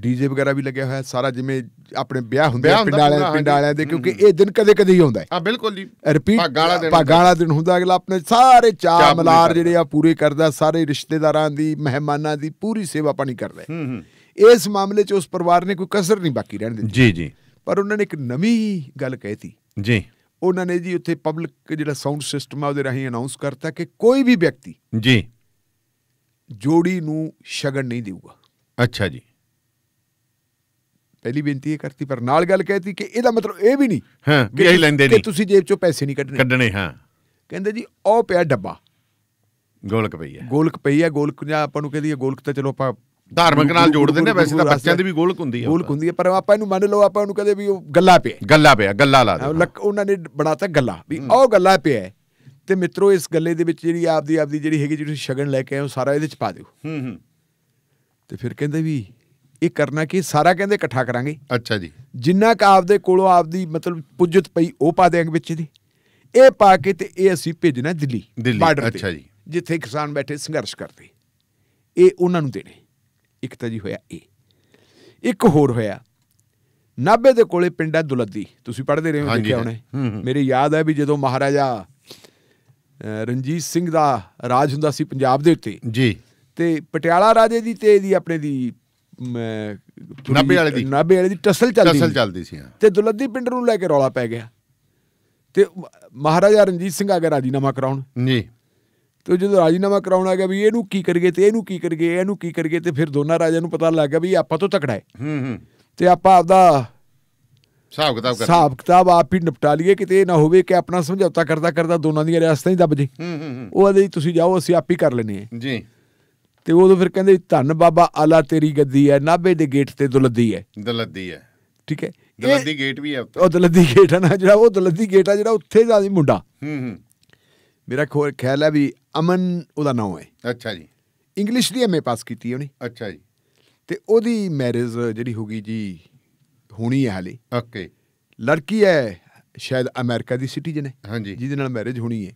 ਡੀਜੇ ਵਗੈਰਾ ਵੀ ਲੱਗਿਆ ਹੋਇਆ ਸਾਰਾ ਜਿਵੇਂ ਆਪਣੇ ਵਿਆਹ ਹੁੰਦੇ ਪਿੰਡ ਵਾਲੇ ਪਿੰਡ ਵਾਲਿਆਂ ਦੇ ਕਿਉਂਕਿ ਇਹ ਦਿਨ ਕਦੇ ਕਦੇ ਹੀ ਹੁੰਦਾ ਹੈ ਹਾਂ ਬਿਲਕੁਲ ਜੀ ਰਿਪੀਟ ਭਾਗਾਂ ਵਾਲਾ ਦਿਨ ਹੁੰਦਾ ਅਗਲਾ ਆਪਣੇ ਸਾਰੇ ਚਾ ਮਲਾਰ ਜਿਹੜੇ ਆ ਪੂਰੇ ਕਰਦਾ ਸਾਰੇ ਰਿਸ਼ਤੇਦਾਰਾਂ ਦੀ ਮਹਿਮਾਨਾਂ ਦੀ ਪੂਰੀ ਸੇਵਾ ਪਾਣੀ ਕਰਦਾ ਹੈ ਇਸ ਮਾਮਲੇ 'ਚ ਉਸ ਪਰਿਵਾਰ ਨੇ ਕੋਈ ਕਸਰ ਨਹੀਂ ਬਾਕੀ ਰਹਿਣ ਦਿੱਤੀ ਜੀ ਜੀ ਪਰ ਉਹਨਾਂ ਨੇ ਇੱਕ ਨਵੀਂ ਗੱਲ ਕਹਿਤੀ ਜੀ ਉਹਨਾਂ ਨੇ ਜੀ ਉੱਥੇ ਪਬਲਿਕ ਜਿਹੜਾ ਸਾਊਂਡ ਸਿਸਟਮ ਆ ਉਹਦੇ ਰਾਹੀਂ ਅਨਾਉਂਸ ਕਰਤਾ ਕਿ ਕੋਈ ਵੀ ਵਿਅਕਤੀ ਜੀ ਜੋੜੀ ਨੂੰ ਸ਼ਗਨ ਨਹੀਂ ਦੇਊਗਾ ਅੱਛਾ ਜੀ ਪਹਿਲੀ ਬੇਨਤੀ ਇਹ ਕਰਤੀ ਪਰ ਨਾਲ ਗੱਲ ਕਹਿਤੀ ਕਿ ਇਹਦਾ ਮਤਲਬ ਇਹ ਵੀ ਨਹੀਂ ਹਾਂ ਵੀ ਇਹ ਲੈਂਦੇ ਨਹੀਂ ਕਿ ਤੁਸੀਂ ਜੇਬ ਚੋਂ ਪੈਸੇ ਨਹੀਂ ਕੱਢਣੇ ਕੱਢਣੇ ਹਾਂ ਕਹਿੰਦੇ ਜੀ ਉਹ ਪਿਆ ਡੱਬਾ ਗੋਲਕ ਪਈ ਹੈ ਗੋਲਕ ਪਈ ਹੈ ਗੋਲਕ ਜਾਂ ਆਪਾਂ ਨੂੰ ਕਹਿੰਦੀ ਹੈ ਗੋਲਕ ਤਾਂ ਚਲੋ ਆਪਾਂ ਧਾਰਮਿਕ ਨਾਲ ਜੋੜ ਦਿੰਦੇ ਵੈਸੇ ਤਾਂ ਬੱਚਿਆਂ ਦੀ ਵੀ ਗੋਲਕ ਹੁੰਦੀ ਹੈ ਗੋਲਕ ਹੁੰਦੀ ਹੈ ਪਰ ਆਪਾਂ ਇਹਨੂੰ ਮੰਨ ਲਓ ਆਪਾਂ ਉਹਨੂੰ ਕਹਦੇ ਵੀ ਉਹ ਗੱਲਾ ਪਿਆ ਗੱਲਾ ਪਿਆ ਗੱਲਾ ਲਾ ਦੇ ਉਹਨਾਂ ਨੇ ਬਣਾਤਾ ਗੱਲਾ ਵੀ ਉਹ ਗੱਲਾ ਪਿਆ ਤੇ ਮਿੱਤਰੋ ਇਸ ਗੱਲੇ ਦੇ ਵਿੱਚ ਜਿਹੜੀ ਆਪਦੀ ਆਪਦੀ ਜਿਹੜੀ ਹੈਗੀ ਜਿਹੜੀ ਸ਼ਗਨ ਲੈ ਕੇ ਆਏ ਉਹ ਸਾਰਾ ਇਹਦੇ ਚ ਪਾ ਦਿਓ ਹੂੰ ਹੂੰ ਤੇ ਫਿਰ ਕਹਿੰਦੇ ਵੀ ਇਹ ਕਰਨਾ ਕਿ ਸਾਰਾ ਕਹਿੰਦੇ ਇਕੱਠਾ ਕਰਾਂਗੇ ਅੱਛਾ ਜੀ ਜਿੰਨਾ ਕ ਆਪਦੇ ਕੋਲੋਂ ਆਪਦੀ ਮਤਲਬ ਪੁੱਜਤ ਪਈ ਉਹ ਪਾ ਦੇਾਂਗੇ ਵਿੱਚ ਦੀ ਇਹ ਪਾ ਕੇ ਤੇ ਇਹ ਅਸੀਂ ਭੇਜਣਾ ਦਿੱਲੀ ਬਾਰਡਰ ਅੱਛਾ ਜੀ ਜਿੱਥੇ ਕਿਸਾਨ ਬੈਠੇ ਸੰਘਰਸ਼ ਕਰਦੇ ਇਹ ਉਹਨਾਂ ਨੂੰ ਦੇਣੇ ਇੱਕ ਤਾਂ ਜੀ ਹੋਇਆ ਇਹ ਇੱਕ ਹੋਰ ਹੋਇਆ ਨਾਬੇ ਦੇ ਕੋਲੇ ਪਿੰਡ ਹੈ ਦੁਲੱਦੀ ਤੁਸੀਂ ਪੜ੍ਹਦੇ ਰਹੇ ਹੋ ਦੇਖਿਆ ਹੋਣੇ ਮੇਰੇ ਯਾਦ ਹੈ ਵੀ ਜਦੋਂ ਮਹਾਰਾਜਾ ਰਣਜੀਤ ਸਿੰਘ ਦਾ ਰਾਜ ਹੁੰਦਾ ਸੀ ਪੰਜਾਬ ਦੇ ਉੱਤੇ ਜੀ ਤੇ ਪਟਿਆਲਾ ਰਾਜੇ ਦੀ ਤੇ ਇਹਦੀ ਆਪਣੇ ਦੀ ਨਾਬੇ ਵਾਲੇ ਦੀ ਨਾਬੇ ਵਾਲੇ ਦੀ ਟਸਲ ਚੱਲਦੀ ਟਸਲ ਚੱਲਦੀ ਸੀ ਤੇ ਦੁਲੱਦੀ ਪਿੰਡ ਨੂੰ ਲੈ ਕੇ ਰੌਲਾ ਪੈ ਗਿਆ ਤੇ ਮਹਾਰਾਜਾ ਰਣਜੀਤ ਸਿੰਘ ਆ ਕੇ ਰਾਜੀਨਾਮਾ ਕਰਾਉਣ ਜੀ ਤੇ ਜਦੋਂ ਰਾਜੀਨਾਮਾ ਕਰਾਉਣ ਆ ਗਿਆ ਵੀ ਇਹਨੂੰ ਕੀ ਕਰੀਏ ਤੇ ਇਹਨੂੰ ਕੀ ਕਰੀਏ ਇਹਨੂੰ ਕੀ ਕਰੀਏ ਤੇ ਫਿਰ ਦੋਨਾਂ ਰਾਜਿਆਂ ਨੂੰ ਪਤਾ ਲੱਗ ਗਿਆ ਵੀ ਆਪਾਂ ਤੋਂ ਤਕੜਾ ਹੈ ਹੂੰ ਹੂੰ ਤੇ ਆਪਾਂ ਆਪਦਾ ਹਿਸਾਬ ਕਿਤਾਬ ਕਰ ਹਿਸਾਬ ਕਿਤਾਬ ਆਪ ਹੀ ਨਿਪਟਾ ਲਈਏ ਕਿਤੇ ਇਹ ਨਾ ਹੋਵੇ ਕਿ ਆਪਣਾ ਸਮਝੌਤਾ ਕਰਦਾ ਕਰਦਾ ਦੋਨਾਂ ਦੀਆਂ ਰਿਆਸਤਾਂ ਹੀ ਦੱਬ ਜੇ ਹੂੰ ਹੂੰ ਉਹ ਆਦੇ ਤੁਸੀਂ ਜਾਓ ਅਸੀਂ ਆਪ ਹੀ ਕਰ ਲੈਨੇ ਆ ਜੀ ਤੇ ਉਦੋਂ ਫਿਰ ਕਹਿੰਦੇ ਧੰਨ ਬਾਬਾ ਆਲਾ ਤੇਰੀ ਗੱਦੀ ਐ ਨਾਭੇ ਦੇ ਗੇਟ ਤੇ ਦੁਲੱਦੀ ਐ ਦੁਲੱਦੀ ਐ ਠੀਕ ਐ ਦੁਲੱਦੀ ਗੇਟ ਵੀ ਐ ਉੱਥੇ ਉਹ ਦੁਲੱਦੀ ਗੇਟ ਆ ਨਾ ਜਿਹੜਾ ਉਹ ਦੁਲੱਦੀ ਗੇਟ ਆ ਜਿਹੜਾ ਉੱਥੇ ਜਾਂਦੀ ਮੁੰਡਾ ਹੂੰ ਹੂੰ ਮੇਰਾ ਖਿਆਲ ਐ ਵੀ ਅਮਨ ਉਹਦਾ ਨਾਮ ਐ ਅੱਛਾ ਜੀ ਇੰਗਲਿਸ਼ ਦੀ ਐਮਏ ਪਾਸ ਕੀਤੀ ਉਹਨੇ ਅੱਛਾ ਜੀ ਤੇ ਉਹਦੀ ਮੈਰਿਜ ਜਿਹੜੀ ਹੋ ਗਈ ਜੀ ਹੋਣੀ ਐ ਹਲੇ ਓਕੇ ਲੜਕੀ ਐ ਸ਼ਾਇਦ ਅਮਰੀਕਾ ਦੀ ਸਿਟੀਜ਼ਨ ਐ ਹਾਂਜੀ ਜਿਹਦੇ ਨਾਲ ਮੈਰਿਜ ਹੋਣੀ ਐ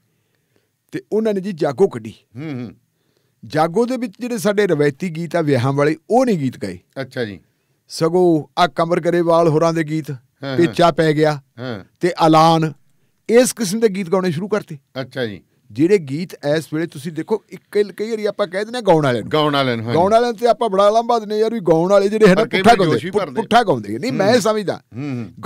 ਤੇ ਉਹਨਾਂ ਨੇ ਜੀ ਜਾਗੋ ਕੱਢੀ ਹੂੰ ਹੂੰ ਜਾਗੋ ਦੇ ਵਿੱਚ ਜਿਹੜੇ ਸਾਡੇ ਰਵਾਇਤੀ ਗੀਤ ਆ ਵਿਆਹਾਂ ਵਾਲੇ ਉਹ ਨਹੀਂ ਗੀਤ ਗਏ ਅੱਛਾ ਜੀ ਸਗੋ ਆ ਕਮਰ ਗਰੇਵਾਲ ਹੋਰਾਂ ਦੇ ਗੀਤ ਪੇਚਾ ਪੈ ਗਿਆ ਤੇ ਐਲਾਨ ਇਸ ਕਿਸਮ ਦੇ ਗੀਤ ਗਾਉਣੇ ਸ਼ੁਰੂ ਕਰਤੇ ਅੱਛਾ ਜੀ ਜਿਹੜੇ ਗੀਤ ਇਸ ਵੇਲੇ ਤੁਸੀਂ ਦੇਖੋ ਇੱਕ ਕਈ ਵਾਰੀ ਆਪਾਂ ਕਹਿ ਦਿੰਦੇ ਗਾਉਣ ਵਾਲਿਆਂ ਨੂੰ ਗਾਉਣ ਵਾਲਿਆਂ ਨੂੰ ਗਾਉਣ ਵਾਲਿਆਂ ਤੇ ਆਪਾਂ ਬੜਾ ਲੰਬਾ ਦਿੰਦੇ ਯਾਰ ਵੀ ਗਾਉਣ ਵਾਲੇ ਜਿਹੜੇ ਹਨ ਪੁੱਠਾ ਗਾਉਂਦੇ ਪੁੱਠਾ ਗਾਉਂਦੇ ਨਹੀਂ ਮੈਂ ਸਮਝਦਾ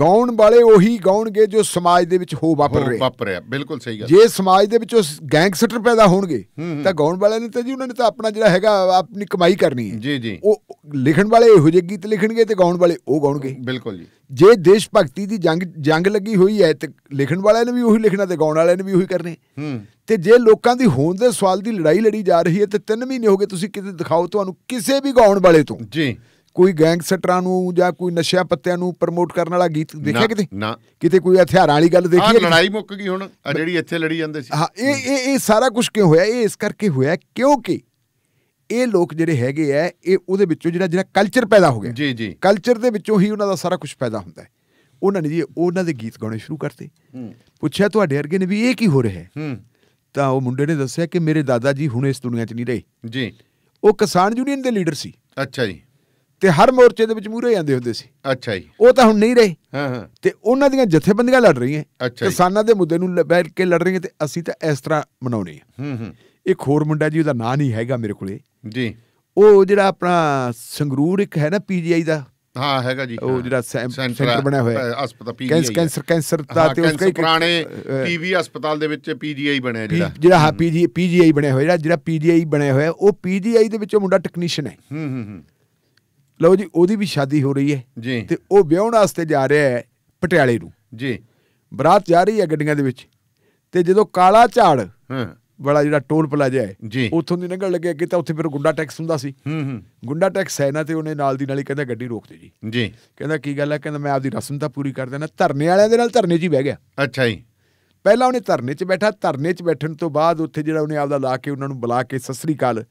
ਗਾਉਣ ਵਾਲੇ ਉਹੀ ਗਾਉਣਗੇ ਜੋ ਸਮਾਜ ਦੇ ਵਿੱਚ ਹੋ ਵਾਪਰ ਰਿਹਾ ਵਾਪਰ ਰਿਹਾ ਬਿਲਕੁਲ ਸਹੀ ਗੱਲ ਜੇ ਸਮਾਜ ਦੇ ਵਿੱਚ ਉਸ ਗੈਂਗਸਟਰ ਪੈਦਾ ਹੋਣਗੇ ਤਾਂ ਗਾਉਣ ਵਾਲਿਆਂ ਨੇ ਤਾਂ ਜੀ ਉਹਨਾਂ ਨੇ ਤਾਂ ਆਪਣਾ ਜਿਹੜਾ ਹੈਗਾ ਆਪਣੀ ਕਮਾਈ ਕਰਨੀ ਹੈ ਜੀ ਜੀ ਉਹ ਲਿਖਣ ਵਾਲੇ ਇਹੋ ਜਿਹੇ ਗੀਤ ਲਿਖਣਗੇ ਤੇ ਗਾਉਣ ਵਾਲੇ ਉਹ ਗਾਉਣਗੇ ਬਿਲਕੁਲ ਜੀ ਜੇ ਦੇਸ਼ ਭਗਤੀ ਦੀ ਜੰਗ ਜੰਗ ਲੱਗੀ ਹੋਈ ਹੈ ਤੇ ਲਿਖਣ ਵਾਲਿਆਂ ਨੇ ਵੀ ਉਹੀ ਲਿਖਣਾ ਤੇ ਗਾਉਣ ਵਾਲਿਆਂ ਨੇ ਵੀ ਉਹੀ ਕਰਨੇ ਹੂੰ ਤੇ ਜੇ ਲੋਕਾਂ ਦੀ ਹੋਂਦ ਦੇ ਸਵਾਲ ਦੀ ਲੜਾਈ ਲੜੀ ਜਾ ਰਹੀ ਹੈ ਤੇ 3 ਮਹੀਨੇ ਹੋ ਗਏ ਤੁਸੀਂ ਕਿਤੇ ਦਿਖਾਓ ਤੁਹਾਨੂੰ ਕਿਸੇ ਵੀ ਗਾਉਣ ਵਾਲੇ ਤੋਂ ਜੀ ਕੋਈ ਗੈਂਗਸਟਰਾਂ ਨੂੰ ਜਾਂ ਕੋਈ ਨਸ਼ਿਆ ਪੱਤਿਆਂ ਨੂੰ ਪ੍ਰਮੋਟ ਕਰਨ ਵਾਲਾ ਗੀਤ ਦੇਖਿਆ ਕਿਤੇ ਨਾ ਕਿਤੇ ਕੋਈ ਹਥਿਆਰਾਂ ਵਾਲੀ ਗੱਲ ਦੇਖੀ ਹੈ ਲੜਾਈ ਮੁੱਕ ਗਈ ਹੁਣ ਜਿਹੜੀ ਇੱਥੇ ਲੜੀ ਜਾਂਦੇ ਸੀ ਹਾਂ ਇਹ ਇਹ ਇਹ ਸਾਰਾ ਕੁਝ ਕਿਉਂ ਹੋਇਆ ਇਹ ਇਸ ਕਰਕੇ ਹੋਇਆ ਕਿਉਂਕਿ ਇਹ ਲੋਕ ਜਿਹੜੇ ਹੈਗੇ ਐ ਇਹ ਉਹਦੇ ਵਿੱਚੋਂ ਜਿਹੜਾ ਜਿਹੜਾ ਕਲਚਰ ਪੈਦਾ ਹੋ ਗਿਆ ਜੀ ਜੀ ਕਲਚਰ ਦੇ ਵਿੱਚੋਂ ਹੀ ਉਹਨਾਂ ਦਾ ਸਾਰਾ ਕੁਝ ਪੈਦਾ ਹੁੰਦਾ ਹੈ ਉਹਨਾਂ ਨੇ ਜੀ ਉਹਨਾਂ ਦੇ ਗੀਤ ਗਾਉਣੇ ਸ਼ੁਰੂ ਕਰਤੇ ਪੁੱਛਿਆ ਤੁਹਾਡੇ ਅਰਗੇ ਨੇ ਵੀ ਇਹ ਕੀ ਹੋ ਰਿਹਾ ਹੈ ਤਾਂ ਉਹ ਮੁੰਡੇ ਨੇ ਦੱਸਿਆ ਕਿ ਮੇਰੇ ਦਾਦਾ ਜੀ ਹੁਣ ਇਸ ਦੁਨੀਆ 'ਚ ਨਹੀਂ ਰਹੇ ਜੀ ਉਹ ਕਿਸਾਨ ਯੂਨੀਅਨ ਦੇ ਲੀਡਰ ਸੀ ਅੱਛਾ ਜੀ ਤੇ ਹਰ ਮੋਰਚੇ ਦੇ ਵਿੱਚ ਮੂਰੇ ਜਾਂਦੇ ਹੁੰਦੇ ਸੀ ਅੱਛਾ ਜੀ ਉਹ ਤਾਂ ਹੁਣ ਨਹੀਂ ਰਹੇ ਹਾਂ ਹਾਂ ਤੇ ਉਹਨਾਂ ਦੀਆਂ ਜਥੇਬੰਦੀਆਂ ਲੜ ਰਹੀਆਂ ਕਿਸਾਨਾਂ ਦੇ ਮੁੱਦੇ ਨੂੰ ਲੈ ਕੇ ਲੜ ਰਹੀਆਂ ਤੇ ਅਸੀਂ ਤਾਂ ਇਸ ਤਰ੍ਹਾਂ ਮਨਾਉਣੇ ਹੂੰ ਹੂੰ ਇੱਕ ਹੋਰ ਮੁੰਡਾ ਜੀ ਉਹਦਾ ਨਾਂ ਨਹੀਂ ਹੈਗਾ ਮੇਰੇ ਕੋਲੇ ਜੀ ਉਹ ਜਿਹੜਾ ਆਪਣਾ ਸੰਗਰੂਰ ਇੱਕ ਹੈ ਨਾ ਪੀਜੀਆਈ ਦਾ ਹਾਂ ਹੈਗਾ ਜੀ ਉਹ ਜਿਹੜਾ ਸੈਂਟਰ ਬਣਿਆ ਹੋਇਆ ਹੈ ਹਸਪਤਾਲ ਪੀਜੀਆਈ ਕੈਂਸਰ ਕੈਂਸਰ ਦਾ ਤੇ ਉਸ ਕਈ ਪੁਰਾਣੇ ਟੀਵੀ ਹਸਪਤਾਲ ਦੇ ਵਿੱਚ ਪੀਜੀਆਈ ਬਣਿਆ ਜਿਹੜਾ ਜਿਹੜਾ ਹਾਂ ਪੀਜੀ ਪੀਜੀਆਈ ਬਣਿਆ ਹੋਇਆ ਜਿਹੜਾ ਜਿਹੜਾ ਪੀਜੀਆਈ ਬਣਿਆ ਹੋਇਆ ਉਹ ਪੀਜੀਆਈ ਦੇ ਵਿੱਚੋਂ ਮੁੰਡਾ ਟੈਕਨੀਸ਼ੀਅਨ ਹੈ ਹੂੰ ਹੂੰ ਹੂੰ ਲਓ ਜੀ ਉਹਦੀ ਵੀ ਸ਼ਾਦੀ ਹੋ ਰਹੀ ਹੈ ਜੀ ਤੇ ਉਹ ਵਿਆਹਣ ਵਾਸਤੇ ਜਾ ਰਿਹਾ ਹੈ ਪਟਿਆਲੇ ਨੂੰ ਜੀ ਬਰਾਤ ਜਾ ਰਹੀ ਹੈ ਗੱਡੀਆਂ ਦੇ ਵਿੱਚ ਤੇ ਜਦੋਂ ਕਾਲਾ ਝਾੜ ਹਾਂ ਵਾਲਾ ਜਿਹੜਾ ਟੋਲ ਪਲਾਜ਼ਾ ਹੈ ਉੱਥੋਂ ਦੀ ਨਿਕਲ ਲੱਗੇ ਅੱਗੇ ਤਾਂ ਉੱਥੇ ਫਿਰ ਗੁੰਡਾ ਟੈਕਸ ਹੁੰਦਾ ਸੀ ਹੂੰ ਹੂੰ ਗੁੰਡਾ ਟੈਕਸ ਹੈ ਨਾ ਤੇ ਉਹਨੇ ਨਾਲ ਦੀ ਨਾਲ ਹੀ ਕਹਿੰਦਾ ਗੱਡੀ ਰੋਕ ਦੇ ਜੀ ਜੀ ਕਹਿੰਦਾ ਕੀ ਗੱਲ ਹੈ ਕਹਿੰਦਾ ਮੈਂ ਆਪਦੀ ਰਸਮ ਤਾਂ ਪੂਰੀ ਕਰ ਦੇਣਾ ਧਰਨੇ ਵਾਲਿਆਂ ਦੇ ਨਾਲ ਧਰਨੇ 'ਚ ਹੀ ਬਹਿ ਗਿਆ ਅੱਛਾ ਜੀ ਪਹਿਲਾਂ ਉਹਨੇ ਧਰਨੇ 'ਚ ਬੈਠਾ ਧਰਨੇ 'ਚ ਬੈਠਣ ਤੋਂ ਬਾਅਦ ਉੱਥੇ ਜਿਹੜਾ ਉਹਨੇ ਆਪਦਾ ਲਾ ਕੇ ਉਹਨਾਂ ਨੂੰ ਬੁਲਾ ਕੇ ਸਸਰੀ ਕਾਲ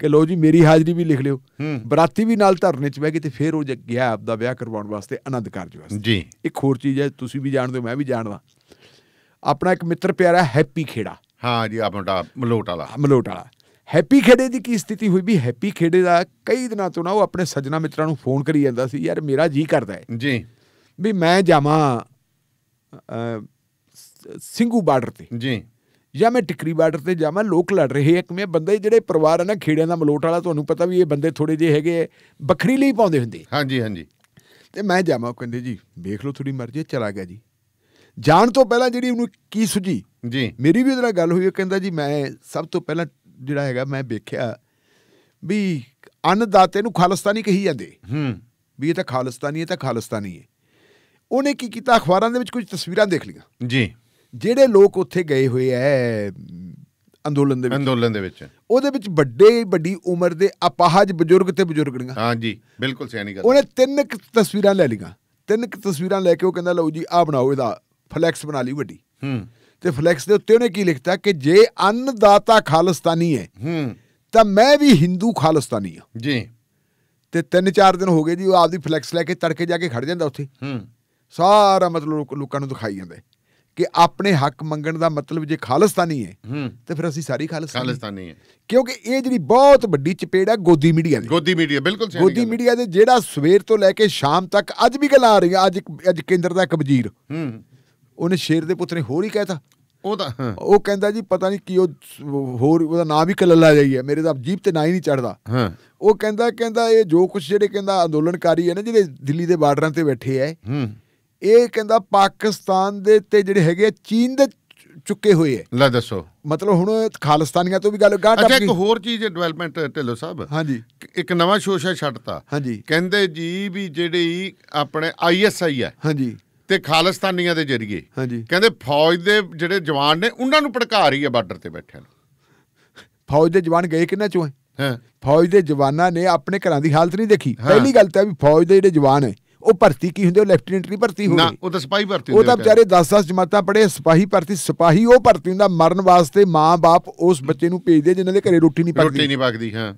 ਕਿ ਲੋ ਜੀ ਮੇਰੀ ਹਾਜ਼ਰੀ ਵੀ ਲਿਖ ਲਿਓ ਬਰਾਤੀ ਵੀ ਨਾਲ ਧਰਨੇ 'ਚ ਬਹਿ ਗਈ ਤੇ ਫਿਰ ਉਹ ਗਿਆ ਆਪਦਾ ਵਿਆਹ ਕਰਵਾਉਣ ਵਾਸਤੇ ਆਨੰਦ ਕਾਰਜ ਵਾਸਤੇ ਜੀ ਇੱਕ ਹੋਰ ਚੀਜ਼ ਹੈ ਤੁਸੀਂ ਵੀ ਜਾਣਦੇ ਹੋ ਮੈਂ ਵੀ ਜਾਣਦਾ ਆਪਣਾ ਇੱਕ ਮਿੱਤਰ ਪਿਆਰਾ ਹੈਪੀ ਖੇੜਾ ਹਾਂ ਜੀ ਆਪਣਾ ਮਲੋਟ ਵਾਲਾ ਮਲੋਟ ਵਾਲਾ ਹੈਪੀ ਖੇੜੇ ਦੀ ਕੀ ਸਥਿਤੀ ਹੋਈ ਵੀ ਹੈਪੀ ਖੇੜੇ ਦਾ ਕਈ ਦਿਨਾਂ ਤੋਂ ਨਾ ਉਹ ਆਪਣੇ ਸੱਜਣਾ ਮਿੱਤਰਾਂ ਨੂੰ ਫੋਨ ਕਰੀ ਜਾਂਦਾ ਸੀ ਯਾਰ ਮੇਰਾ ਜੀ ਕਰਦਾ ਹੈ ਜੀ ਵੀ ਮੈਂ ਜਾਵਾਂ ਸਿੰਘੂ ਬਾਰਡਰ ਤੇ ਜੀ ਜਾਂ ਮੈਂ ਟਿਕਰੀ ਬਾਰਡਰ ਤੇ ਜਾਵਾਂ ਲੋਕ ਲੜ ਰਹੇ ਇੱਕ ਮੈਂ ਬੰਦੇ ਜਿਹੜੇ ਪਰਿਵਾਰ ਹਨ ਖੇੜਿਆਂ ਦਾ ਮਲੋਟ ਵਾਲਾ ਤੁਹਾਨੂੰ ਪਤਾ ਵੀ ਇਹ ਬੰਦੇ ਥੋੜੇ ਜਿਹੇ ਹੈਗੇ ਬੱਕਰੀ ਲਈ ਪਾਉਂਦੇ ਹੁੰਦੇ ਹਾਂਜੀ ਹਾਂਜੀ ਤੇ ਮੈਂ ਜਾਵਾਂ ਕਹਿੰਦੇ ਜੀ ਵੇਖ ਲਓ ਥੋੜੀ ਮਰਜ਼ੀ ਚਲਾ ਗਿਆ ਜੀ ਜਾਣ ਤੋਂ ਪਹਿਲਾਂ ਜਿਹੜੀ ਉਹਨੂੰ ਕੀ ਸੁਝੀ ਜੀ ਮੇਰੀ ਵੀ ਉਹਦੇ ਨਾਲ ਗੱਲ ਹੋਈ ਉਹ ਕਹਿੰਦਾ ਜੀ ਮੈਂ ਸਭ ਤੋਂ ਪਹਿਲਾਂ ਜਿਹੜਾ ਹੈਗਾ ਮੈਂ ਵੇਖਿਆ ਵੀ ਅੰਨਦਾਤੇ ਨੂੰ ਖਾਲਸਤਾਨੀ ਕਹੀ ਜਾਂਦੇ ਹੂੰ ਵੀ ਇਹ ਤਾਂ ਖਾਲਸਤਾਨੀ ਹੈ ਤਾਂ ਖਾਲਸਤਾਨੀ ਹੈ ਉਹਨੇ ਕੀ ਕੀਤਾ ਅਖਬਾਰਾਂ ਦੇ ਵਿੱਚ ਕੁਝ ਤਸਵੀਰਾਂ ਦੇਖ ਲਈਆਂ ਜੀ ਜਿਹੜੇ ਲੋਕ ਉੱਥੇ ਗਏ ਹੋਏ ਐ ਅੰਦੋਲਨ ਦੇ ਵਿੱਚ ਅੰਦੋਲਨ ਦੇ ਵਿੱਚ ਉਹਦੇ ਵਿੱਚ ਵੱਡੇ ਵੱਡੀ ਉਮਰ ਦੇ ਅਪਾਹਜ ਬਜ਼ੁਰਗ ਤੇ ਬਜ਼ੁਰਗਣੀਆਂ ਹਾਂ ਜੀ ਬਿਲਕੁਲ ਸਿਆਣੀ ਗੱਲ ਉਹਨੇ ਤਿੰਨ ਤਸਵੀਰਾਂ ਲੈ ਲਈਆਂ ਤਿੰਨ ਤਸਵੀਰਾਂ ਲੈ ਕੇ ਉਹ ਕਹਿੰਦਾ ਲਓ ਜੀ ਆ ਬਣਾਓ ਇਹਦਾ ਫਲੈਕਸ ਬਣਾ ਲਈ ਵੱਡੀ ਹੂੰ ਤੇ ਫਲੈਕਸ ਦੇ ਉੱਤੇ ਉਹਨੇ ਕੀ ਲਿਖਤਾ ਕਿ ਜੇ ਅੰਨ ਦਾਤਾ ਖਾਲਸਤਾਨੀ ਹੈ ਹੂੰ ਤਾਂ ਮੈਂ ਵੀ ਹਿੰਦੂ ਖਾਲਸਤਾਨੀ ਹਾਂ ਜੀ ਤੇ ਤਿੰਨ ਚਾਰ ਦਿਨ ਹੋ ਗਏ ਜੀ ਉਹ ਆਪਦੀ ਫਲੈਕਸ ਲੈ ਕੇ ਤੜਕੇ ਜਾ ਕੇ ਖੜ ਜਾਂਦਾ ਉੱਥੇ ਹੂੰ ਸਾਰਾ ਮਤਲਬ ਲੋਕਾਂ ਨੂੰ ਦਿਖਾਈ ਜਾਂਦਾ ਕਿ ਆਪਣੇ ਹੱਕ ਮੰਗਣ ਦਾ ਮਤਲਬ ਜੇ ਖਾਲਸਤਾਨੀ ਹੈ ਤੇ ਫਿਰ ਅਸੀਂ ਸਾਰੀ ਖਾਲਸਤਾਨੀ ਹੈ ਕਿਉਂਕਿ ਇਹ ਜਿਹੜੀ ਬਹੁਤ ਵੱਡੀ ਚਪੇੜ ਹੈ ਗੋਦੀ ਮੀਡੀਆ ਦੀ ਗੋਦੀ ਮੀਡੀਆ ਬਿਲਕੁਲ ਸਹੀ ਗੋਦੀ ਮੀਡੀਆ ਦੇ ਜਿਹੜਾ ਸਵੇਰ ਤੋਂ ਲੈ ਕੇ ਸ਼ਾਮ ਤੱਕ ਅੱਜ ਵੀ ਗੱਲਾਂ ਆ ਰਹੀਆਂ ਅੱਜ ਅੱਜ ਕੇਂਦਰ ਦਾ ਇੱਕ ਵਜ਼ੀਰ ਹੂੰ ਉਹਨੇ ਸ਼ੇਰ ਦੇ ਪੁੱਤ ਨੇ ਹੋਰ ਹੀ ਕਹਿਤਾ ਉਹ ਤਾਂ ਉਹ ਕਹਿੰਦਾ ਜੀ ਪਤਾ ਨਹੀਂ ਕੀ ਉਹ ਹੋਰ ਉਹਦਾ ਨਾਮ ਵੀ ਕਲੱਲਾ ਜਾਈ ਹੈ ਮੇਰੇ ਤਾਂ ਜੀਪ ਤੇ ਨਾ ਹੀ ਨਹੀਂ ਚੜਦਾ ਹਾਂ ਉਹ ਕਹਿੰਦਾ ਕਹਿੰਦਾ ਇਹ ਜੋ ਕੁਝ ਜਿਹੜੇ ਕਹਿੰਦਾ ਅੰਦੋਲਨਕਾਰੀ ਹੈ ਨਾ ਜਿਹੜੇ ਦਿੱਲੀ ਦੇ ਬਾਰਡਰਾਂ ਤੇ ਬੈਠੇ ਐ ਇਹ ਕਹਿੰਦਾ ਪਾਕਿਸਤਾਨ ਦੇ ਤੇ ਜਿਹੜੇ ਹੈਗੇ ਚੀਨ ਦੇ ਚੁੱਕੇ ਹੋਏ ਐ ਲੈ ਦੱਸੋ ਮਤਲਬ ਹੁਣ ਖਾਲਿਸਤਾਨੀਆਂ ਤੋਂ ਵੀ ਗੱਲ ਗਾਟ ਟੱਪ ਗਈ ਅੱਛਾ ਇੱਕ ਹੋਰ ਚੀਜ਼ ਡਿਵੈਲਪਮੈਂਟ ਢਿੱਲੋ ਸਾਹਿਬ ਹਾਂਜੀ ਇੱਕ ਨਵਾਂ ਸ਼ੋਸ਼ਾ ਛੱਡਤਾ ਹਾਂਜੀ ਕਹਿੰਦੇ ਜੀ ਵੀ ਜਿਹੜੇ ਆਪਣੇ ਆਈਐਸਆਈ ਹੈ ਹਾਂਜੀ ਤੇ ਖਾਲਸਤਾਨੀਆਂ ਦੇ ਜ਼ਰੀਏ ਕਹਿੰਦੇ ਫੌਜ ਦੇ ਜਿਹੜੇ ਜਵਾਨ ਨੇ ਉਹਨਾਂ ਨੂੰ ਭੜਕਾ ਰਹੀ ਹੈ ਬਾਰਡਰ ਤੇ ਬੈਠਿਆਂ ਫੌਜ ਦੇ ਜਵਾਨ ਗਏ ਕਿੰਨਾ ਚੋਂ ਹੈ ਫੌਜ ਦੇ ਜਵਾਨਾਂ ਨੇ ਆਪਣੇ ਘਰਾਂ ਦੀ ਹਾਲਤ ਨਹੀਂ ਦੇਖੀ ਪਹਿਲੀ ਗੱਲ ਤਾਂ ਵੀ ਫੌਜ ਦੇ ਜਿਹੜੇ ਜਵਾਨ ਹੈ ਉਹ ਭਰਤੀ ਕੀ ਹੁੰਦੇ ਉਹ ਲੈਫਟੀਨੈਂਟ ਨਹੀਂ ਭਰਤੀ ਹੁੰਦੇ ਨਾ ਉਹ ਤਾਂ ਸਿਪਾਹੀ ਭਰਤੀ ਹੁੰਦੇ ਉਹ ਤਾਂ ਵਿਚਾਰੇ 10-10 ਜਮਾਤਾਂ ਪੜੇ ਸਿਪਾਹੀ ਭਰਤੀ ਸਿਪਾਹੀ ਉਹ ਭਰਤੀ ਹੁੰਦਾ ਮਰਨ ਵਾਸਤੇ ਮਾਂ-ਬਾਪ ਉਸ ਬੱਚੇ ਨੂੰ ਭੇਜਦੇ ਜਿਨ੍ਹਾਂ ਦੇ ਘਰੇ ਰੋਟੀ ਨਹੀਂ ਪੱਕਦੀ ਰੋਟੀ ਨਹੀਂ ਪੱਕਦੀ ਹਾਂ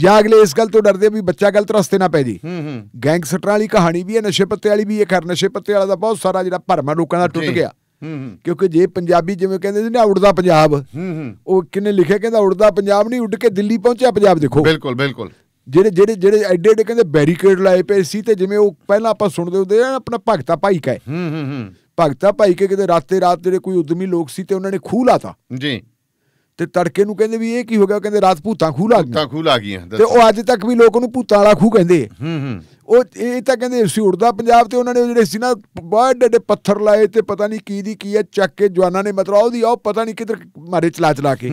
ਜਾਂ ਅਗਲੇ ਇਸ ਗੱਲ ਤੋਂ ਡਰਦੇ ਵੀ ਬੱਚਾ ਗਲਤ ਰਸਤੇ ਨਾ ਪੈ ਹੂੰ ਹੂੰ ਗੈਂਗਸਟਰਾਂ ਵਾਲੀ ਕਹਾਣੀ ਵੀ ਹੈ ਨਸ਼ੇ ਪੱਤੇ ਵਾਲੀ ਵੀ ਹੈ ਖਰ ਨਸ਼ੇ ਪੱਤੇ ਵਾਲਾ ਦਾ ਬਹੁਤ ਸਾਰਾ ਜਿਹੜਾ ਭਰਮਾ ਲੋਕਾਂ ਦਾ ਟੁੱਟ ਗਿਆ ਹੂੰ ਕਿਉਂਕਿ ਜੇ ਪੰਜਾਬੀ ਜਿਵੇਂ ਕਹਿੰਦੇ ਸੀ ਨਾ ਉੜਦਾ ਪੰਜਾਬ ਉਹ ਕਿਨੇ ਲਿਖਿਆ ਕਹਿੰਦਾ ਉੜਦਾ ਪੰਜਾਬ ਨਹੀਂ ਉੱਡ ਕੇ ਦਿੱਲੀ ਪਹੁੰਚਿਆ ਪੰਜਾਬ ਦੇਖੋ ਬਿਲਕੁਲ ਬਿਲਕੁਲ ਜਿਹੜੇ ਜਿਹੜੇ ਜਿਹੜੇ ਐਡੇ ਐਡੇ ਕਹਿੰਦੇ ਬੈਰੀਕੇਡ ਲਾਏ ਪਏ ਸੀ ਤੇ ਜਿਵੇਂ ਉਹ ਪਹਿਲਾਂ ਆਪਾਂ ਸੁਣਦੇ ਹੁੰਦੇ ਆ ਆਪਣਾ ਭਗਤਾ ਭਾਈ ਕਾ ਹੂੰ ਹੂੰ ਹੂੰ ਭਗਤਾ ਭਾਈ ਕੇ ਕਿਤੇ ਰਾਤੇ ਰਾਤ ਜਿਹੜੇ ਕੋਈ ਉਦਮੀ ਲੋਕ ਸੀ ਤੇ ਉਹਨਾਂ ਨੇ ਖੂਹ ਲਾਤਾ ਜੀ ਤੇ ਤੜਕੇ ਨੂੰ ਕਹਿੰਦੇ ਵੀ ਇਹ ਕੀ ਹੋ ਗਿਆ ਕਹਿੰਦੇ ਰਾਤ ਭੂਤਾਂ ਖੂ ਲੱਗ ਗਈਆਂ ਭੂਤਾਂ ਲੱਗ ਗਈਆਂ ਤੇ ਉਹ ਅੱਜ ਤੱਕ ਵੀ ਲੋਕ ਉਹਨੂੰ ਭੂਤਾਂ ਵਾਲਾ ਖੂ ਕਹਿੰਦੇ ਹੂੰ ਹੂੰ ਉਹ ਇਹ ਤਾਂ ਕਹਿੰਦੇ ਸੀ ਉੜਦਾ ਪੰਜਾਬ ਤੇ ਉਹਨਾਂ ਨੇ ਜਿਹੜੇ ਸੀ ਨਾ ਬਾਹਰ ਡੇ ਪੱਥਰ ਲਾਏ ਤੇ ਪਤਾ ਨਹੀਂ ਕੀ ਦੀ ਕੀ ਹੈ ਚੱਕ ਕੇ ਜਵਾਨਾਂ ਨੇ ਮਤਲਬ ਉਹਦੀ ਆਉ ਪਤਾ ਨਹੀਂ ਕਿੱਧਰ ਮਾਰੇ ਚਲਾ ਚਲਾ ਕੇ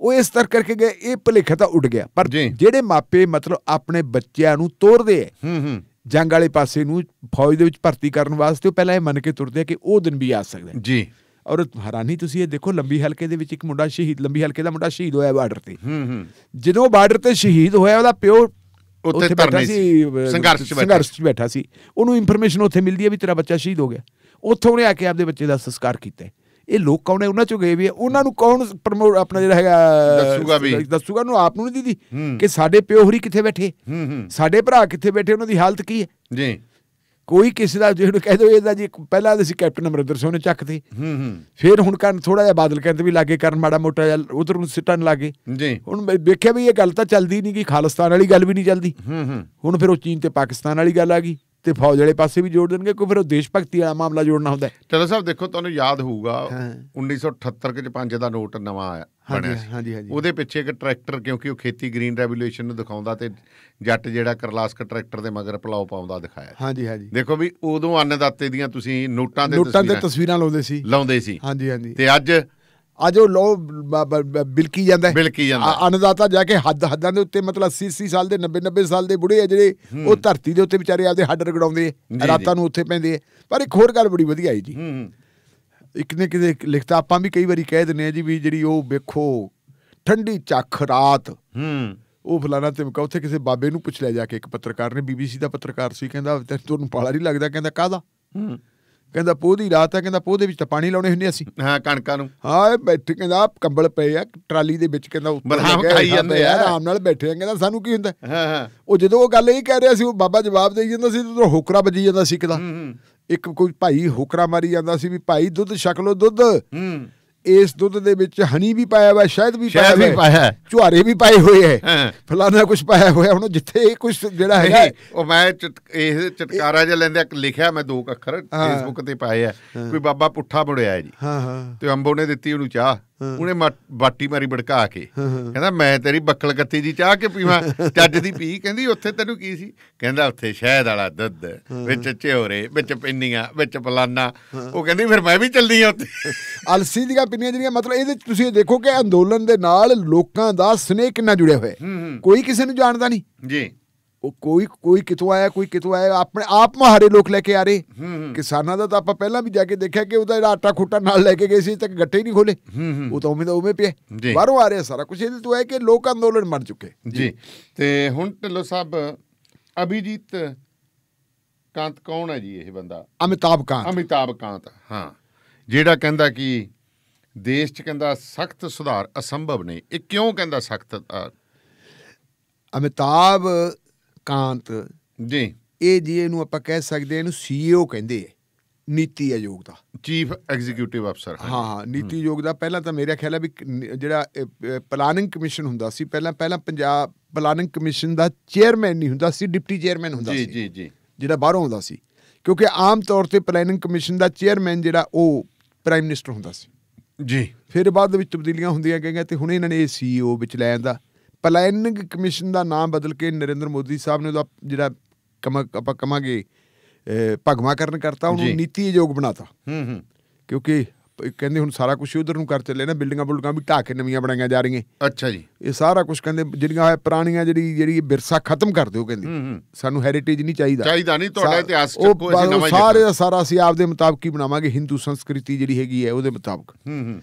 ਉਹ ਇਸ ਤਰ੍ਹਾਂ ਕਰਕੇ ਗਏ ਇਹ ਭਲੇਖਾ ਤਾਂ ਉੱਡ ਗਿਆ ਪਰ ਜਿਹੜੇ ਮਾਪੇ ਮਤਲਬ ਆਪਣੇ ਬੱਚਿਆਂ ਨੂੰ ਤੋਰਦੇ ਹੂੰ ਹੂੰ ਜੰਗ ਵਾਲੇ ਪਾਸੇ ਨੂੰ ਫੌਜ ਦੇ ਵਿੱਚ ਭਰਤੀ ਕਰਨ ਵਾਸਤੇ ਉਹ ਪਹਿਲਾਂ ਇਹ ਮੰਨ ਕੇ ਤੁਰਦੇ ਆ ਕਿ ਉਹ ਦਿਨ ਵੀ ਆ ਸਕਦਾ ਜੀ ਔਰ ਹੈਰਾਨੀ ਤੁਸੀਂ ਇਹ ਦੇਖੋ ਲੰਬੀ ਹਲਕੇ ਦੇ ਵਿੱਚ ਇੱਕ ਮੁੰਡਾ ਸ਼ਹੀਦ ਲੰਬੀ ਹਲਕੇ ਦਾ ਮੁੰਡਾ ਸ਼ਹੀਦ ਹੋਇਆ ਬਾਰਡਰ ਤੇ ਜਦੋਂ ਬਾਰਡਰ ਤੇ ਸ਼ਹੀਦ ਹੋਇਆ ਉਹਦਾ ਪਿਓ ਉੱਥੇ ਬੈਠਾ ਸੀ ਸੰਘਰਸ਼ ਵਿੱਚ ਬੈਠਾ ਸੀ ਉਹਨੂੰ ਇਨਫੋਰਮੇਸ਼ਨ ਉੱਥੇ ਮਿਲਦੀ ਹੈ ਵੀ ਤੇਰਾ ਬੱਚਾ ਸ਼ਹੀਦ ਹੋ ਗਿਆ ਉੱਥੋਂ ਉਹਨੇ ਆ ਕੇ ਆਪਦੇ ਬੱਚੇ ਦਾ ਸੰਸਕਾਰ ਕੀਤਾ ਇਹ ਲੋਕ ਕੌਣ ਨੇ ਉਹਨਾਂ ਚੋਂ ਗਏ ਵੀ ਉਹਨਾਂ ਨੂੰ ਕੌਣ ਪ੍ਰਮੋਟ ਆਪਣਾ ਜਿਹੜਾ ਹੈਗਾ ਦੱਸੂਗਾ ਵੀ ਦੱਸੂਗਾ ਨੂੰ ਆਪ ਨੂੰ ਨਹੀਂ ਦੀਦੀ ਕਿ ਸਾਡੇ ਪਿਓ ਹੋਰੀ ਕਿੱਥੇ ਬੈਠੇ ਸਾਡੇ ਭਰਾ ਕਿੱਥੇ ਬੈਠੇ ਉਹਨਾਂ ਦੀ ਹਾਲਤ ਕੀ ਹੈ ਜੀ ਕੋਈ ਕਿਸੇ ਦਾ ਜਿਹਨੂੰ ਕਹਿ ਦੋ ਇਹਦਾ ਜੀ ਪਹਿਲਾਂ ਅਸੀਂ ਕੈਪਟਨ ਅਮਰਿੰਦਰ ਸਿੰਘ ਨੇ ਚੱਕਦੇ ਹੂੰ ਹੂੰ ਫਿਰ ਹੁਣ ਕਰਨ ਥੋੜਾ ਜਿਹਾ ਬਾਦਲ ਕਹਿੰਦੇ ਵੀ ਲਾਗੇ ਕਰਨ ਮਾੜਾ ਮੋਟਾ ਜਿਹਾ ਉਧਰ ਨੂੰ ਸਿੱਟਣ ਲਾਗੇ ਜੀ ਹੁਣ ਵੇਖਿਆ ਵੀ ਇਹ ਗੱਲ ਤਾਂ ਚੱਲਦੀ ਨਹੀਂ ਕਿ ਖਾਲਿਸਤਾਨ ਵਾਲੀ ਗੱਲ ਵੀ ਨਹੀਂ ਚੱਲਦੀ ਹੂੰ ਹੂੰ ਹੁਣ ਫਿਰ ਉਹ ਚੀਨ ਤੇ ਪਾਕਿਸਤਾਨ ਵਾਲੀ ਗੱਲ ਆ ਗਈ ਤੇ ਫੌਜ ਵਾਲੇ ਪਾਸੇ ਵੀ ਜੋੜ ਦੇਣਗੇ ਕੋਈ ਫਿਰ ਉਹ ਦੇਸ਼ ਭਗਤੀ ਵਾਲਾ ਮਾਮਲਾ ਜੋੜਨਾ ਹੁੰਦਾ ਚਲੋ ਸਾਹਿਬ ਦੇਖੋ ਤੁਹਾਨੂੰ ਯਾਦ ਹੋਊਗਾ 1978 ਚ ਪੰਜ ਦਾ ਨੋਟ ਨਵਾਂ ਆਇਆ ਬਣਿਆ ਹਾਂਜੀ ਹਾਂਜੀ ਉਹਦੇ ਪਿੱਛੇ ਇੱਕ ਟਰੈਕਟਰ ਕਿਉਂਕਿ ਉਹ ਖੇਤੀ ਗ੍ਰੀਨ ਰੈਵੋਲੂਸ਼ਨ ਨੂੰ ਦਿਖਾਉਂਦਾ ਤੇ ਜੱਟ ਜਿਹੜਾ ਕਰਲਾਸਕ ਟਰੈਕਟਰ ਦੇ ਮਗਰ ਪਲਾਉ ਪਾਉਂਦਾ ਦਿਖਾਇਆ ਹਾਂਜੀ ਹਾਂਜੀ ਦੇਖੋ ਵੀ ਉਦੋਂ ਅੰਨਦਾਤੇ ਦੀਆਂ ਤੁਸੀਂ ਨੋਟਾਂ ਦੇ ਨੋਟਾਂ ਦੇ ਤਸਵੀਰਾਂ ਲਾਉਂਦੇ ਸੀ ਲਾਉਂਦੇ ਸੀ ਹਾਂਜੀ ਹਾਂਜੀ ਤੇ ਅੱਜ ਅੱਜ ਉਹ ਲੋ ਬਿਲਕੀ ਜਾਂਦਾ ਬਿਲਕੀ ਜਾਂਦਾ ਅਨਦਾਤਾ ਜਾ ਕੇ ਹੱਦ ਹੱਦਾਂ ਦੇ ਉੱਤੇ ਮਤਲਬ 80 80 ਸਾਲ ਦੇ 90 90 ਸਾਲ ਦੇ ਬੁੜੇ ਆ ਜਿਹੜੇ ਉਹ ਧਰਤੀ ਦੇ ਉੱਤੇ ਵਿਚਾਰੇ ਆਪਦੇ ਹੱਡ ਰਗੜਾਉਂਦੇ ਰਾਤਾਂ ਨੂੰ ਉੱਥੇ ਪੈਂਦੇ ਪਰ ਇੱਕ ਹੋਰ ਗੱਲ ਬੜੀ ਵਧੀਆ ਹੈ ਜੀ ਇੱਕ ਨੇ ਕਿਤੇ ਲਿਖਤਾ ਆਪਾਂ ਵੀ ਕਈ ਵਾਰੀ ਕਹਿ ਦਿੰਨੇ ਆ ਜੀ ਵੀ ਜਿਹੜੀ ਉਹ ਵੇਖੋ ਠੰਡੀ ਚੱਖ ਰਾਤ ਹੂੰ ਉਹ ਫਲਾਣਾ ਤੇ ਤਿਮਕਾ ਉੱਥੇ ਕਿਸੇ ਬਾਬੇ ਨੂੰ ਪੁੱਛ ਲਿਆ ਜਾ ਕੇ ਇੱਕ ਪੱਤਰਕਾਰ ਨੇ ਬੀਬੀਸੀ ਦਾ ਪੱਤਰਕਾਰ ਸੀ ਕਹਿੰਦਾ ਤੈਨੂੰ ਪਾਲਾ ਨਹੀਂ ਲੱਗਦਾ ਕਹਿੰਦਾ ਕਾਹਦਾ ਹੂੰ ਕਹਿੰਦਾ ਪੋਹ ਦੀ ਰਾਤ ਆ ਕਹਿੰਦਾ ਪੋਹ ਦੇ ਵਿੱਚ ਤਾਂ ਪਾਣੀ ਲਾਉਣੇ ਹੁੰਦੇ ਅਸੀਂ ਹਾਂ ਕਣਕਾਂ ਨੂੰ ਹਾਂ ਬੈਠੇ ਕਹਿੰਦਾ ਕੰਬਲ ਪਏ ਆ ਟਰਾਲੀ ਦੇ ਵਿੱਚ ਕਹਿੰਦਾ ਉੱਪਰ ਖਾਈ ਜਾਂਦੇ ਆ ਆਰਾਮ ਨਾਲ ਬੈਠੇ ਆ ਕਹਿੰਦਾ ਸਾਨੂੰ ਕੀ ਹੁੰਦਾ ਹਾਂ ਹਾਂ ਉਹ ਜਦੋਂ ਉਹ ਗੱਲ ਇਹ ਕਹਿ ਰਿਹਾ ਸੀ ਉਹ ਬਾਬਾ ਜਵਾਬ ਦੇਈ ਜਾਂਦਾ ਸੀ ਤੇ ਹੋਕਰਾ ਵੱਜੀ ਜਾਂਦਾ ਸੀ ਕਿਦਾ ਇੱਕ ਕੋਈ ਭਾਈ ਹੋਕਰਾ ਮਾਰੀ ਜਾਂਦਾ ਸੀ ਵੀ ਭਾਈ ਦੁੱਧ ਛਕ ਲੋ ਦੁੱਧ ਹੂੰ ਇਸ ਦੁੱਧ ਦੇ ਵਿੱਚ ਹਨੀ ਵੀ ਪਾਇਆ ਹੋਇਆ ਸ਼ਾਇਦ ਵੀ ਪਾਇਆ ਹੋਇਆ ਪਾਇਆ ਝੁਆਰੇ ਵੀ ਪਾਏ ਹੋਏ ਹੈ ਫਲਾਣਾ ਕੁਝ ਪਾਇਆ ਹੋਇਆ ਹੁਣ ਜਿੱਥੇ ਇਹ ਕੁਝ ਜਿਹੜਾ ਹੈ ਉਹ ਮੈਂ ਇਹ ਚਟਕਾਰਾ ਜਿਹਾ ਲੈਂਦੇ ਇੱਕ ਲਿਖਿਆ ਮੈਂ ਦੋ ਅੱਖਰ ਫੇਸਬੁੱਕ ਤੇ ਪਾਏ ਆ ਕੋਈ ਬਾਬਾ ਪੁੱਠਾ ਬੜਿਆ ਜੀ ਹਾਂ ਹਾਂ ਤੇ ਅੰਬੋ ਨੇ ਦਿੱਤੀ ਉਹਨੂੰ ਚਾਹ ਉਹਨੇ ਬਾਟੀ ਮਾਰੀ ਭੜਕਾ ਕੇ ਕਹਿੰਦਾ ਮੈਂ ਤੇਰੀ ਬੱਕਲ ਗੱਤੀ ਦੀ ਚਾਹ ਕੇ ਪੀਵਾਂ ਚੱਜ ਦੀ ਪੀ ਕਹਿੰਦੀ ਉੱਥੇ ਤੈਨੂੰ ਕੀ ਸੀ ਕਹਿੰਦਾ ਉੱਥੇ ਸ਼ਹਿਦ ਵਾਲਾ ਦੁੱਧ ਵਿੱਚ ਝੋਰੇ ਵਿੱਚ ਪਿੰਨੀਆਂ ਵਿੱਚ ਪਲਾਨਾ ਉਹ ਕਹਿੰਦੀ ਫਿਰ ਮੈਂ ਵੀ ਚੱਲਦੀ ਆ ਉੱਥੇ ਅਲਸੀ ਦੀਆਂ ਪਿੰਨੀਆਂ ਜਿਹੜੀਆਂ ਮਤਲਬ ਇਹਦੇ ਤੁਸੀਂ ਦੇਖੋ ਕਿ ਅੰਦੋਲਨ ਦੇ ਨਾਲ ਲੋਕਾਂ ਦਾ ਸਨੇਹ ਕਿੰਨਾ ਜੁੜਿਆ ਹੋਇਆ ਕੋਈ ਕਿਸੇ ਨੂੰ ਜਾਣਦਾ ਨਹੀਂ ਜੀ ਉਹ ਕੋਈ ਕੋਈ ਕਿਥੋਂ ਆਇਆ ਕੋਈ ਕਿਥੋਂ ਆਇਆ ਆਪਣੇ ਆਪ ਮਹਾਰੇ ਲੋਕ ਲੈ ਕੇ ਆ ਰਹੇ ਕਿਸਾਨਾਂ ਦਾ ਤਾਂ ਆਪਾਂ ਪਹਿਲਾਂ ਵੀ ਜਾ ਕੇ ਦੇਖਿਆ ਕਿ ਉਹਦਾ ਜਿਹੜਾ ਆਟਾ ਖੁੱਟਾ ਨਾਲ ਲੈ ਕੇ ਗਏ ਸੀ ਤੱਕ ਗੱਟੇ ਨਹੀਂ ਖੋਲੇ ਉਹ ਤਾਂ ਉਵੇਂ ਦਾ ਉਵੇਂ ਪਿਆ ਬਾਹਰੋਂ ਆ ਰਿਹਾ ਸਾਰਾ ਕੁਝ ਇਹਦੇ ਤੋਂ ਹੈ ਕਿ ਲੋਕ ਅੰਦੋਲਨ ਮਰ ਚੁੱਕੇ ਜੀ ਤੇ ਹੁਣ ਢਿੱਲੋ ਸਾਹਿਬ ਅਭਿਜੀਤ ਕਾਂਤ ਕੌਣ ਹੈ ਜੀ ਇਹ ਬੰਦਾ ਅਮਿਤਾਬ ਕਾਂਤ ਅਮਿਤਾਬ ਕਾਂਤ ਹਾਂ ਜਿਹੜਾ ਕਹਿੰਦਾ ਕਿ ਦੇਸ਼ 'ਚ ਕਹਿੰਦਾ ਸਖਤ ਸੁਧਾਰ ਅਸੰਭਵ ਨਹੀਂ ਇਹ ਕਿਉਂ ਕਹਿੰਦਾ ਸਖਤ ਅਮਿਤਾਬ ਕਾਂਤ ਜੀ ਇਹ ਜੀ ਇਹਨੂੰ ਆਪਾਂ ਕਹਿ ਸਕਦੇ ਇਹਨੂੰ ਸੀਓ e ਕਹਿੰਦੇ ਆ ਨੀਤੀ ਆਯੋਗ ਦਾ ਚੀਫ ਐਗਜ਼ੀਕਿਊਟਿਵ ਅਫਸਰ ਹਾਂ ਹਾਂ ਨੀਤੀ ਆਯੋਗ ਦਾ ਪਹਿਲਾਂ ਤਾਂ ਮੇਰੇ ਖਿਆਲ ਹੈ ਵੀ ਜਿਹੜਾ ਪਲਾਨਿੰਗ ਕਮਿਸ਼ਨ ਹੁੰਦਾ ਸੀ ਪਹਿਲਾਂ ਪਹਿਲਾਂ ਪੰਜਾਬ ਪਲਾਨਿੰਗ ਕਮਿਸ਼ਨ ਦਾ ਚੇਅਰਮੈਨ ਨਹੀਂ ਹੁੰਦਾ ਸੀ ਡਿਪਟੀ ਚੇਅਰਮੈਨ ਹੁੰਦਾ ਸੀ ਜੀ ਜੀ ਜੀ ਜਿਹੜਾ ਬਾਹਰੋਂ ਆਉਂਦਾ ਸੀ ਕਿਉਂਕਿ ਆਮ ਤੌਰ ਤੇ ਪਲਾਨਿੰਗ ਕਮਿਸ਼ਨ ਦਾ ਚੇਅਰਮੈਨ ਜਿਹੜਾ ਉਹ ਪ੍ਰਾਈਮ ਮਿਨਿਸਟਰ ਹੁੰਦਾ ਸੀ ਜੀ ਫਿਰ ਬਾਅਦ ਵਿੱਚ ਤਬਦੀਲੀਆਂ ਹੁੰਦੀਆਂ ਗਈਆਂ ਤੇ ਹੁਣ ਇਹਨਾਂ ਨੇ ਸੀਓ e ਵਿੱਚ ਲੈ ਆਂਦਾ ਪਲੈਨਿੰਗ ਕਮਿਸ਼ਨ ਦਾ ਨਾਮ ਬਦਲ ਕੇ ਨਰਿੰਦਰ ਮੋਦੀ ਸਾਹਿਬ ਨੇ ਉਹਦਾ ਜਿਹੜਾ ਕਮ ਆਪਾਂ ਕਮਾਂਗੇ ਭਗਵਾਕਰਨ ਕਰਤਾ ਉਹਨੂੰ ਨੀਤੀ ਆਯੋਗ ਬਣਾਤਾ ਹੂੰ ਹੂੰ ਕਿਉਂਕਿ ਕਹਿੰਦੇ ਹੁਣ ਸਾਰਾ ਕੁਝ ਉਧਰ ਨੂੰ ਕਰ ਚੱਲੇ ਨਾ ਬਿਲਡਿੰਗਾਂ ਬੁਲਡਿੰਗਾਂ ਵੀ ਢਾ ਕੇ ਨਵੀਆਂ ਬਣਾਈਆਂ ਜਾ ਰਹੀਆਂ ਅੱਛਾ ਜੀ ਇਹ ਸਾਰਾ ਕੁਝ ਕਹਿੰਦੇ ਜਿਹੜੀਆਂ ਹੈ ਪੁਰਾਣੀਆਂ ਜਿਹੜੀ ਜਿਹੜੀ ਵਿਰਸਾ ਖਤਮ ਕਰ ਦਿਓ ਕਹਿੰਦੇ ਸਾਨੂੰ ਹੈਰੀਟੇਜ ਨਹੀਂ ਚਾਹੀਦਾ ਚਾਹੀਦਾ ਨਹੀਂ ਤੁਹਾਡਾ ਇਤਿਹਾਸ ਚੱਕੋ ਅਸੀਂ ਨਵਾਂ ਸਾਰੇ ਸਾਰਾ ਅਸੀਂ ਆਪਦੇ ਮੁਤਾਬਕ ਹੀ ਬਣਾਵਾਂਗੇ ਹਿੰਦੂ ਸੰਸਕ੍ਰਿਤੀ ਜਿਹੜੀ ਹੈਗੀ ਹੈ ਉਹਦੇ ਮੁਤਾਬਕ ਹੂੰ ਹੂੰ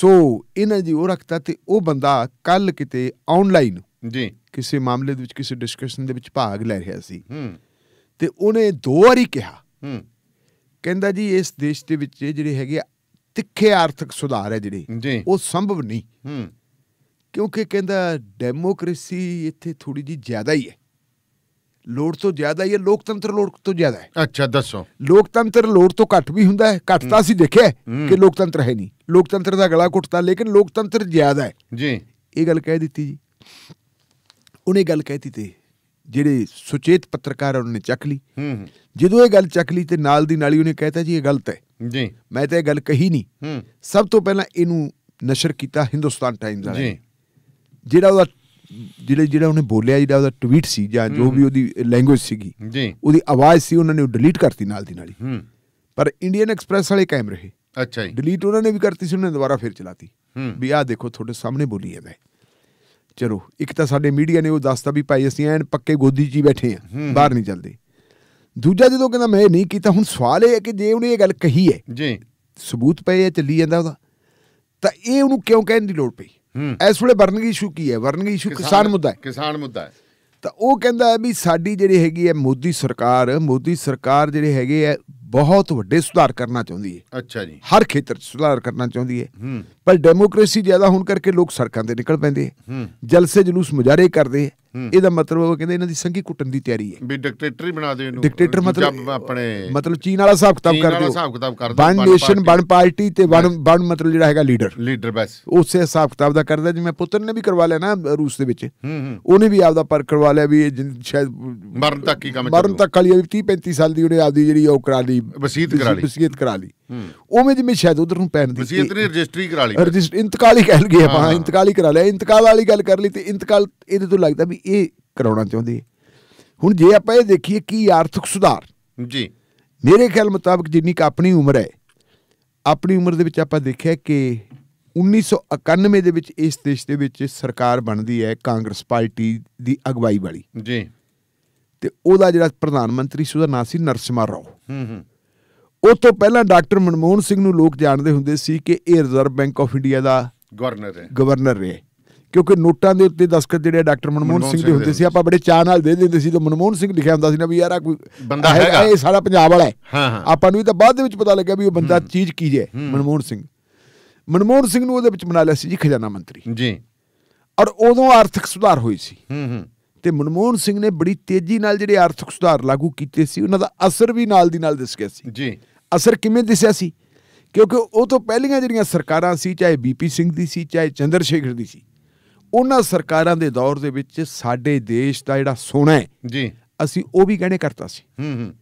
ਸੋ ਇਹਨਾਂ ਦੀ ਉਹ ਰੱਖਤਾ ਤੇ ਉਹ ਬੰਦਾ ਕੱਲ ਕਿਤੇ ਆਨਲਾਈਨ ਜੀ ਕਿਸੇ ਮਾਮਲੇ ਦੇ ਵਿੱਚ ਕਿਸੇ ਡਿਸਕਸ਼ਨ ਦੇ ਵਿੱਚ ਭਾਗ ਲੈ ਰਿਹਾ ਸੀ ਹੂੰ ਤੇ ਉਹਨੇ ਦੋ ਵਾਰੀ ਕਿਹਾ ਹੂੰ ਕਹਿੰਦਾ ਜੀ ਇਸ ਦੇਸ਼ ਦੇ ਵਿੱਚ ਜਿਹੜੇ ਹੈਗੇ ਤਿੱਖੇ ਆਰਥਿਕ ਸੁਧਾਰ ਹੈ ਜਿਹੜੇ ਉਹ ਸੰਭਵ ਨਹੀਂ ਹੂੰ ਕਿਉਂਕਿ ਕਹਿੰਦਾ ਡੈਮੋਕ੍ਰੇਸੀ ਇੱਥੇ ਥੋੜੀ ਜੀ ਜ਼ਿਆਦਾ ਹੀ ਹੈ ਲੋੜ ਤੋਂ ਜ਼ਿਆਦਾ ਹੈ ਲੋਕਤੰਤਰ ਲੋੜ ਤੋਂ ਜ਼ਿਆਦਾ ਹੈ ਅੱਛਾ ਦੱਸੋ ਲੋਕਤੰਤਰ ਲੋੜ ਤੋਂ ਘੱਟ ਵੀ ਹੁੰਦਾ ਹੈ ਘੱਟ ਤਾਂ ਅਸੀਂ ਦੇਖਿਆ ਕਿ ਲੋਕਤੰਤਰ ਹੈ ਨਹੀਂ ਲੋਕਤੰਤਰ ਦਾ ਗਲਾ ਘੁੱਟਦਾ ਲੇਕਿਨ ਲੋਕਤੰਤਰ ਜ਼ਿਆਦਾ ਹੈ ਜੀ ਇਹ ਗੱਲ ਕਹਿ ਦਿੱਤੀ ਜੀ ਉਹਨੇ ਗੱਲ ਕਹਿਤੀ ਤੇ ਜਿਹੜੇ ਸੁਚੇਤ ਪੱਤਰਕਾਰ ਉਹਨੇ ਚੱਕ ਲਈ ਹੂੰ ਜਦੋਂ ਇਹ ਗੱਲ ਚੱਕ ਲਈ ਤੇ ਨਾਲ ਦੀ ਨਾਲ ਹੀ ਉਹਨੇ ਕਹਿਤਾ ਜੀ ਇਹ ਗਲਤ ਹੈ ਜੀ ਮੈਂ ਤਾਂ ਇਹ ਗੱਲ ਕਹੀ ਨਹੀਂ ਹੂੰ ਸਭ ਤੋਂ ਪਹਿਲਾਂ ਇਹਨੂੰ ਨਸ਼ਰ ਕੀਤਾ ਹਿੰਦੁਸਤਾਨ ਟਾਈਮਜ਼ ਨੇ ਜੀ ਜਿਹੜਾ ਉਹਦਾ ਜਿਹੜਾ ਜਿਹੜਾ ਉਹਨੇ ਬੋਲਿਆ ਜਿਹੜਾ ਉਹਦਾ ਟਵੀਟ ਸੀ ਜਾਂ ਜੋ ਵੀ ਉਹਦੀ ਲੈਂਗੁਏਜ ਸੀਗੀ ਜੀ ਉਹਦੀ ਆਵਾਜ਼ ਸੀ ਉਹਨਾਂ ਨੇ ਉਹ ਡਿਲੀਟ ਕਰਤੀ ਨਾਲ ਦੀ ਨਾਲ ਹੀ ਪਰ ਇੰਡੀਅਨ ਐਕਸਪ੍ਰੈਸ ਵਾਲੇ ਕਾਇਮ ਰਹੇ ਅੱਛਾ ਜੀ ਡਿਲੀਟ ਉਹਨਾਂ ਨੇ ਵੀ ਕਰਤੀ ਸੀ ਉਹਨੇ ਦੁਬਾਰਾ ਫੇਰ ਚਲਾਤੀ ਵੀ ਆਹ ਦੇਖੋ ਤੁਹਾਡੇ ਸਾਹਮਣੇ ਬੋਲੀ ਹੈ ਮੈਂ ਚਲੋ ਇੱਕ ਤਾਂ ਸਾਡੇ ਮੀਡੀਆ ਨੇ ਉਹ ਦੱਸਤਾ ਵੀ ਪਾਈ ਅਸੀਂ ਐਨ ਪੱਕੇ ਗੋਦੀ 'ਚ ਹੀ ਬੈਠੇ ਆ ਬਾਹਰ ਨਹੀਂ ਚੱਲਦੇ ਦੂਜਾ ਜਦੋਂ ਕਹਿੰਦਾ ਮੈਂ ਇਹ ਨਹੀਂ ਕੀਤਾ ਹੁਣ ਸਵਾਲ ਇਹ ਹੈ ਕਿ ਜੇ ਉਹਨੇ ਇਹ ਗੱਲ ਕਹੀ ਹੈ ਜੀ ਸਬੂਤ ਪਏ ਚੱਲੀ ਜਾਂਦਾ ਉਹਦਾ ਤਾਂ ਇਹ ਉਹਨੂੰ ਕਿਉਂ ਕਹਿਣ ਦੀ ਲੋੜ ਪਈ ਇਸ ਵੇਲੇ ਵਰਨਗੀ ਇਸ਼ੂ ਕੀ ਹੈ ਵਰਨਗੀ ਇਸ਼ੂ ਕਿਸਾਨ ਮੁੱਦਾ ਹੈ ਕਿਸਾਨ ਮੁੱਦਾ ਹੈ ਤਾਂ ਉਹ ਕਹਿੰਦਾ ਹੈ ਵੀ ਸਾਡੀ ਜਿਹੜੀ ਹੈਗੀ ਹੈ ਮੋਦੀ ਸਰਕਾਰ ਮੋਦੀ ਸਰਕਾਰ ਜਿਹੜੇ ਹੈਗੇ ਹੈ ਬਹੁਤ ਵੱਡੇ ਸੁਧਾਰ ਕਰਨਾ ਚਾਹੁੰਦੀ ਹੈ ਅੱਛਾ ਜੀ ਹਰ ਖੇਤਰ 'ਚ ਸੁਧਾਰ ਕਰਨਾ ਚਾਹੁੰਦੀ ਹੈ ਪਰ ਡੈਮੋਕ੍ਰੇਸੀ ਜ਼ਿਆਦਾ ਹੋਣ ਕਰਕੇ ਲੋਕ ਸੜਕਾਂ ਤੇ ਨਿਕਲ ਪੈਂਦੇ ਜਲਸੇ ਜਲੂਸ ਮੁਜਾਰੇ ਕਰਦੇ ਇਹਦਾ ਮਤਲਬ ਉਹ ਕਹਿੰਦੇ ਇਹਨਾਂ ਦੀ ਸੰਗੀ ਕੁੱਟਣ ਦੀ ਤਿਆਰੀ ਹੈ ਵੀ ਡਿਕਟੇਟਰ ਹੀ ਬਣਾ ਦੇ ਇਹਨੂੰ ਡਿਕਟੇਟਰ ਮਤਲਬ ਆਪਣੇ ਮਤਲਬ ਚੀਨ ਵਾਲਾ ਹਿਸਾਬ ਕਿਤਾਬ ਕਰ ਦਿਓ ਚੀਨ ਵਾਲਾ ਹਿਸਾਬ ਕਿਤਾਬ ਕਰ ਦਿਓ ਵਨ ਨੇਸ਼ਨ ਪਾਰਟੀ ਤੇ ਬਨ ਬਨ ਮਤਲਬ ਜਿਹੜਾ ਹੈਗਾ ਲੀਡਰ ਲੀਡਰ ਬਸ ਉਸੇ ਹਿਸਾਬ ਕਿਤਾਬ ਦਾ ਕਰਦਾ ਜਿਵੇਂ ਪੁੱਤਰ ਨੇ ਵੀ ਕਰਵਾ ਲਿਆ ਨਾ ਰੂਸ ਦੇ ਵਿੱਚ ਉਹਨੇ ਵੀ ਆਪਦਾ ਪਰ ਕਰਵਾ ਲਿਆ ਵੀ ਸ਼ਾਇਦ ਮਰਨ ਤੱਕ ਹੀ ਕੰਮ ਮਰਨ ਤੱਕ ਵੀ 30 35 ਸਾਲ ਦੀ ਉਹਨੇ ਆਪਦੀ ਜਿਹੜੀ ਉਹ ਕਰਾ ਲਈ ਵਸੀਤ ਕਰਾ ਲਈ ਵਸੀਤ ਕਰਾ ਲਈ ਉਵੇਂ ਦੀ ਮੈਂ ਸ਼ਾਇਦ ਉਧਰ ਨੂੰ ਪੈਣ ਦੀ ਵਸੀਅਤ ਇਤਨੀ ਰਜਿਸਟਰੀ ਕਰਾ ਲਈ ਰਜਿਸਟਰ ਇੰਤਕਾਲੀ ਕਹਿ ਲਗੇ ਆਪਾਂ ਇੰਤਕਾਲੀ ਕਰਾ ਲਿਆ ਇੰਤਕਾਲ ਵਾਲੀ ਗੱਲ ਕਰ ਲਈ ਤੇ ਇੰਤਕਾਲ ਇਹਦੇ ਤੋਂ ਲੱਗਦਾ ਵੀ ਇਹ ਕਰਾਉਣਾ ਚਾਹੁੰਦੀ ਹੈ ਹੁਣ ਜੇ ਆਪਾਂ ਇਹ ਦੇਖੀਏ ਕੀ ਆਰਥਿਕ ਸੁਧਾਰ ਜੀ ਮੇਰੇ ਖਿਆਲ ਮੁਤਾਬਕ ਜਿੰਨੀ ਕ ਆਪਣੀ ਉਮਰ ਹੈ ਆਪਣੀ ਉਮਰ ਦੇ ਵਿੱਚ ਆਪਾਂ ਦੇਖਿਆ ਕਿ 1991 ਦੇ ਵਿੱਚ ਇਸ ਦੇਸ਼ ਦੇ ਵਿੱਚ ਸਰਕਾਰ ਬਣਦੀ ਹੈ ਕਾਂਗਰਸ ਪਾਰਟੀ ਦੀ ਅਗਵਾਈ ਵਾਲੀ ਜੀ ਤੇ ਉਹਦਾ ਜਿਹੜਾ ਪ੍ਰਧਾਨ ਮੰਤਰੀ ਸੀ ਉਹਦਾ ਨਾਮ ਸੀ ਨਰਸਿਮਾ ਰਾਓ ਹੂੰ ਹੂੰ ਉਸ ਤੋਂ ਪਹਿਲਾਂ ਡਾਕਟਰ ਮਨਮੋਹਨ ਸਿੰਘ ਨੂੰ ਲੋਕ ਜਾਣਦੇ ਹੁੰਦੇ ਸੀ ਕਿ ਇਹ ਰਿਜ਼ਰਵ ਬੈਂਕ ਆਫ ਇੰਡੀਆ ਦਾ ਗਵਰਨਰ ਹੈ ਗਵਰਨਰ ਰਹੇ ਕਿਉਂਕਿ ਨੋਟਾਂ ਦੇ ਉੱਤੇ ਦਸਖਤ ਜਿਹੜੇ ਡਾਕਟਰ ਮਨਮੋਹਨ ਸਿੰਘ ਦੇ ਹੁੰਦੇ ਸੀ ਆਪਾਂ ਬੜੇ ਚਾਹ ਨਾਲ ਦੇ ਦਿੰਦੇ ਸੀ ਤਾਂ ਮਨਮੋਹਨ ਸਿੰਘ ਲਿਖਿਆ ਹੁੰਦਾ ਸੀ ਨਾ ਵੀ ਯਾਰ ਆ ਕੋਈ ਬੰਦਾ ਹੈਗਾ ਇਹ ਸਾਰਾ ਪੰਜਾਬ ਵਾਲਾ ਹੈ ਆਪਾਂ ਨੂੰ ਇਹ ਤਾਂ ਬਾਅਦ ਦੇ ਵਿੱਚ ਪਤਾ ਲੱਗਿਆ ਵੀ ਉਹ ਬੰਦਾ ਚੀਜ਼ ਕੀ ਜੇ ਮਨਮੋਹਨ ਸਿੰਘ ਮਨਮੋਹਨ ਸਿੰਘ ਨੂੰ ਉਹਦੇ ਵਿੱਚ ਬਣਾ ਲਿਆ ਸੀ ਜੀ ਖਜ਼ਾਨਾ ਮੰਤਰੀ ਜੀ ਔਰ ਉਦੋਂ ਆਰਥਿਕ ਸੁਧਾਰ ਹੋਈ ਸੀ ਹੂੰ ਹੂੰ ਤੇ ਮਨਮੋਹਨ ਸਿੰਘ ਨੇ ਬੜੀ ਤੇਜ਼ੀ ਨਾਲ ਜਿਹੜੇ ਆਰਥਿਕ ਸੁਧਾਰ ਲਾਗੂ ਕੀਤੇ ਸੀ ਉਹਨਾਂ ਦਾ ਅਸਰ ਵੀ ਨਾਲ ਦੀ ਨਾਲ ਦਿਸ ਗਿਆ ਸੀ ਜੀ ਅਸਰ ਕਿਵੇਂ ਦਿਸਿਆ ਸੀ ਕਿਉਂਕਿ ਉਹ ਤੋਂ ਪਹਿਲੀਆਂ ਜਿਹੜੀਆਂ ਸਰਕਾਰਾਂ ਸੀ ਚਾਹੇ ਬੀਪੀ ਸਿੰਘ ਦੀ ਸੀ ਚਾਹੇ ਚੰਦਰ ਸ਼ੇਖਰ ਦੀ ਸੀ ਉਹਨਾਂ ਸਰਕਾਰਾਂ ਦੇ ਦੌਰ ਦੇ ਵਿੱਚ ਸਾਡੇ ਦੇਸ਼ ਦਾ ਜਿਹੜਾ ਸੋਨਾ ਹੈ ਜੀ ਅਸੀਂ ਉਹ ਵੀ ਗਹਿਣੇ ਕਰਤਾ ਸੀ ਹੂੰ ਹੂੰ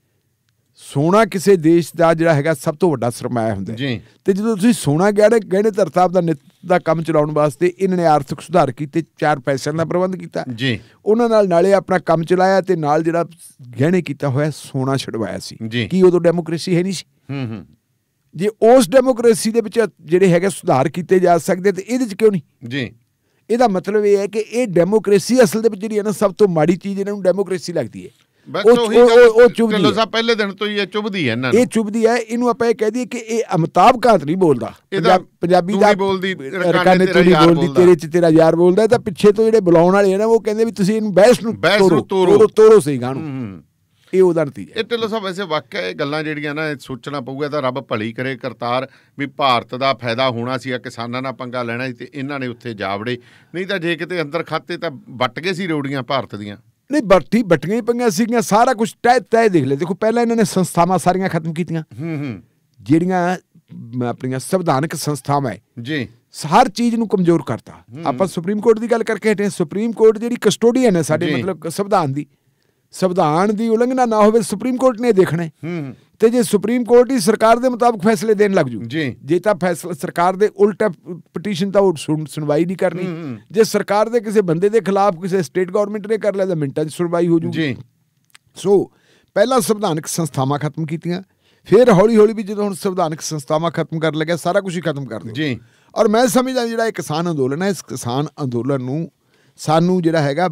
ਸੋਨਾ ਕਿਸੇ ਦੇਸ਼ ਦਾ ਜਿਹੜਾ ਹੈਗਾ ਸਭ ਤੋਂ ਵੱਡਾ ਸਰਮਾਇਆ ਹੁੰਦਾ ਜੀ ਤੇ ਜਦੋਂ ਤੁਸੀਂ ਸੋਨਾ ਗਹਿਣੇ ਗਹਿਣੇ ਤਰਤਾਬ ਦਾ ਨਿਤ ਦਾ ਕੰਮ ਚਲਾਉਣ ਵਾਸਤੇ ਇਹਨਾਂ ਨੇ ਆਰਥਿਕ ਸੁਧਾਰ ਕੀਤੇ ਚਾਰ ਪੈਸਿਆਂ ਦਾ ਪ੍ਰਬੰਧ ਕੀਤਾ ਜੀ ਉਹਨਾਂ ਨਾਲ ਨਾਲੇ ਆਪਣਾ ਕੰਮ ਚਲਾਇਆ ਤੇ ਨਾਲ ਜਿਹੜਾ ਗਹਿਣੇ ਕੀਤਾ ਹੋਇਆ ਸੋਨਾ ਛਡਵਾਇਆ ਸੀ ਕੀ ਉਦੋਂ ਡੈਮੋਕ੍ਰੇਸੀ ਹੈ ਨਹੀਂ ਸੀ ਹੂੰ ਹੂੰ ਜੇ ਉਸ ਡੈਮੋਕ੍ਰੇਸੀ ਦੇ ਵਿੱਚ ਜਿਹੜੇ ਹੈਗੇ ਸੁਧਾਰ ਕੀਤੇ ਜਾ ਸਕਦੇ ਤੇ ਇਹਦੇ ਵਿੱਚ ਕਿਉਂ ਨਹੀਂ ਜੀ ਇਹਦਾ ਮਤਲਬ ਇਹ ਹੈ ਕਿ ਇਹ ਡੈਮੋਕ੍ਰੇਸੀ ਅਸਲ ਦੇ ਵਿੱਚ ਜਿਹੜੀ ਹੈ ਨਾ ਸਭ ਤੋਂ ਮਾੜੀ ਚੀਜ਼ ਇਹਨਾਂ ਨੂੰ ਡੈਮੋਕ੍ਰੇਸੀ ਲੱਗਦੀ ਹੈ ਉਹ ਉਹ ਚੁਬਦੀ ਹੈ ਪਹਿਲੇ ਦਿਨ ਤੋਂ ਹੀ ਇਹ ਚੁਬਦੀ ਹੈ ਇਹਨਾਂ ਨੂੰ ਇਹ ਚੁਬਦੀ ਹੈ ਇਹਨੂੰ ਆਪਾਂ ਇਹ ਕਹਿ ਦਈਏ ਕਿ ਇਹ ਅਮਤਾਬ ਘਾਤ ਨਹੀਂ ਬੋਲਦਾ ਪੰਜਾਬੀ ਦਾ ਬੋਲਦੀ ਰਕਾਨੇ ਤੇਰੀ ਬੋਲਦੀ ਤੇਰੇ ਚ ਤੇਰਾ ਯਾਰ ਬੋਲਦਾ ਤਾਂ ਪਿੱਛੇ ਤੋਂ ਜਿਹੜੇ ਬੁਲਾਉਣ ਵਾਲੇ ਨੇ ਉਹ ਕਹਿੰਦੇ ਵੀ ਤੁਸੀਂ ਇਹਨੂੰ ਬਹਿਸ ਨੂੰ ਤੋਰੋ ਤੋਰੋ ਸਹੀ ਗਾਣੂ ਇਹ ਉਹਦਾ ਨਤੀਜਾ ਇਹ ਢਿੱਲੋਂ ਸਾਹਿਬ ਐਸੇ ਵਾਕਿਆ ਇਹ ਗੱਲਾਂ ਜਿਹੜੀਆਂ ਨਾ ਸੋਚਣਾ ਪਊਗਾ ਤਾਂ ਰੱਬ ਭਲੀ ਕਰੇ ਕਰਤਾਰ ਵੀ ਭਾਰਤ ਦਾ ਫਾਇਦਾ ਹੋਣਾ ਸੀ ਆ ਕਿਸਾਨਾਂ ਨਾਲ ਪੰਗਾ ਲੈਣਾ ਸੀ ਤੇ ਇਹਨਾਂ ਨੇ ਉੱਥੇ ਜਾਵੜੇ ਨਹੀਂ ਤਾਂ ਜੇ ਕਿਤੇ ਅੰਦਰ ਖਾਤੇ ਤਾਂ ਵੱਟ ਗਏ ਸੀ ਰੋੜੀਆਂ ਭਾਰਤ ਦੀਆਂ ਨਹੀਂ ਬਰਤੀ ਬਟੀਆਂ ਹੀ ਪਈਆਂ ਸੀਗੀਆਂ ਸਾਰਾ ਕੁਝ ਤੈ ਤੈ ਦੇਖ ਲੈ ਦੇਖੋ ਪਹਿਲਾਂ ਇਹਨਾਂ ਨੇ ਸੰਸਥਾਵਾਂ ਸਾਰੀਆਂ ਖਤਮ ਕੀਤੀਆਂ ਹੂੰ ਹੂੰ ਜਿਹੜੀਆਂ ਆਪਣੀਆਂ ਸੰਵਿਧਾਨਕ ਸੰਸਥਾਵਾਂ ਹੈ ਜੀ ਹਰ ਚੀਜ਼ ਨੂੰ ਕਮਜ਼ੋਰ ਕਰਤਾ ਆਪਾਂ ਸੁਪਰੀਮ ਕੋਰਟ ਦੀ ਗੱਲ ਕਰਕੇ ਹਟੇ ਸੁਪਰੀਮ ਕੋਰਟ ਜਿਹੜੀ ਕਸਟੋਡੀਅਨ ਹੈ ਸਾਡੇ ਮਤਲਬ ਸੰਵਿਧਾਨ ਦੀ ਸੰਵਿਧਾਨ ਦੀ ਉਲੰਘਣਾ ਨਾ ਹੋਵੇ ਸੁਪਰੀਮ ਕੋਰਟ ਨੇ ਦੇਖਣਾ ਹੈ ਤੇ ਜੇ ਸੁਪਰੀਮ ਕੋਰਟ ਹੀ ਸਰਕਾਰ ਦੇ ਮੁਤਾਬਕ ਫੈਸਲੇ ਦੇਣ ਲੱਗ ਜੂ ਜੇ ਤਾਂ ਫੈਸਲਾ ਸਰਕਾਰ ਦੇ ਉਲਟ ਪਟੀਸ਼ਨ ਤਾਂ ਉਹ ਸੁਣਵਾਈ ਨਹੀਂ ਕਰਨੀ ਜੇ ਸਰਕਾਰ ਦੇ ਕਿਸੇ ਬੰਦੇ ਦੇ ਖਿਲਾਫ ਕਿਸੇ ਸਟੇਟ ਗਵਰਨਮੈਂਟ ਨੇ ਕਰ ਲਿਆ ਤਾਂ ਮਿੰਟਾਂ 'ਚ ਸੁਣਵਾਈ ਹੋ ਜੂ ਜੀ ਸੋ ਪਹਿਲਾਂ ਸੰਵਿਧਾਨਕ ਸੰਸਥਾਵਾਂ ਖਤਮ ਕੀਤੀਆਂ ਫਿਰ ਹੌਲੀ ਹੌਲੀ ਵੀ ਜਦੋਂ ਹੁਣ ਸੰਵਿਧਾਨਕ ਸੰਸਥਾਵਾਂ ਖਤਮ ਕਰਨ ਲੱਗਿਆ ਸਾਰਾ ਕੁਝ ਹੀ ਖਤਮ ਕਰ ਦਿੱਤਾ ਜੀ ਔਰ ਮੈਂ ਸਮਝਦਾ ਜਿਹੜਾ ਇਹ ਕਿਸਾਨ ਅੰਦੋਲਨ ਹੈ ਇਸ ਕਿਸਾਨ ਅੰਦੋਲਨ ਨੂੰ ਸਾਨੂੰ ਜਿਹੜਾ ਹੈਗਾ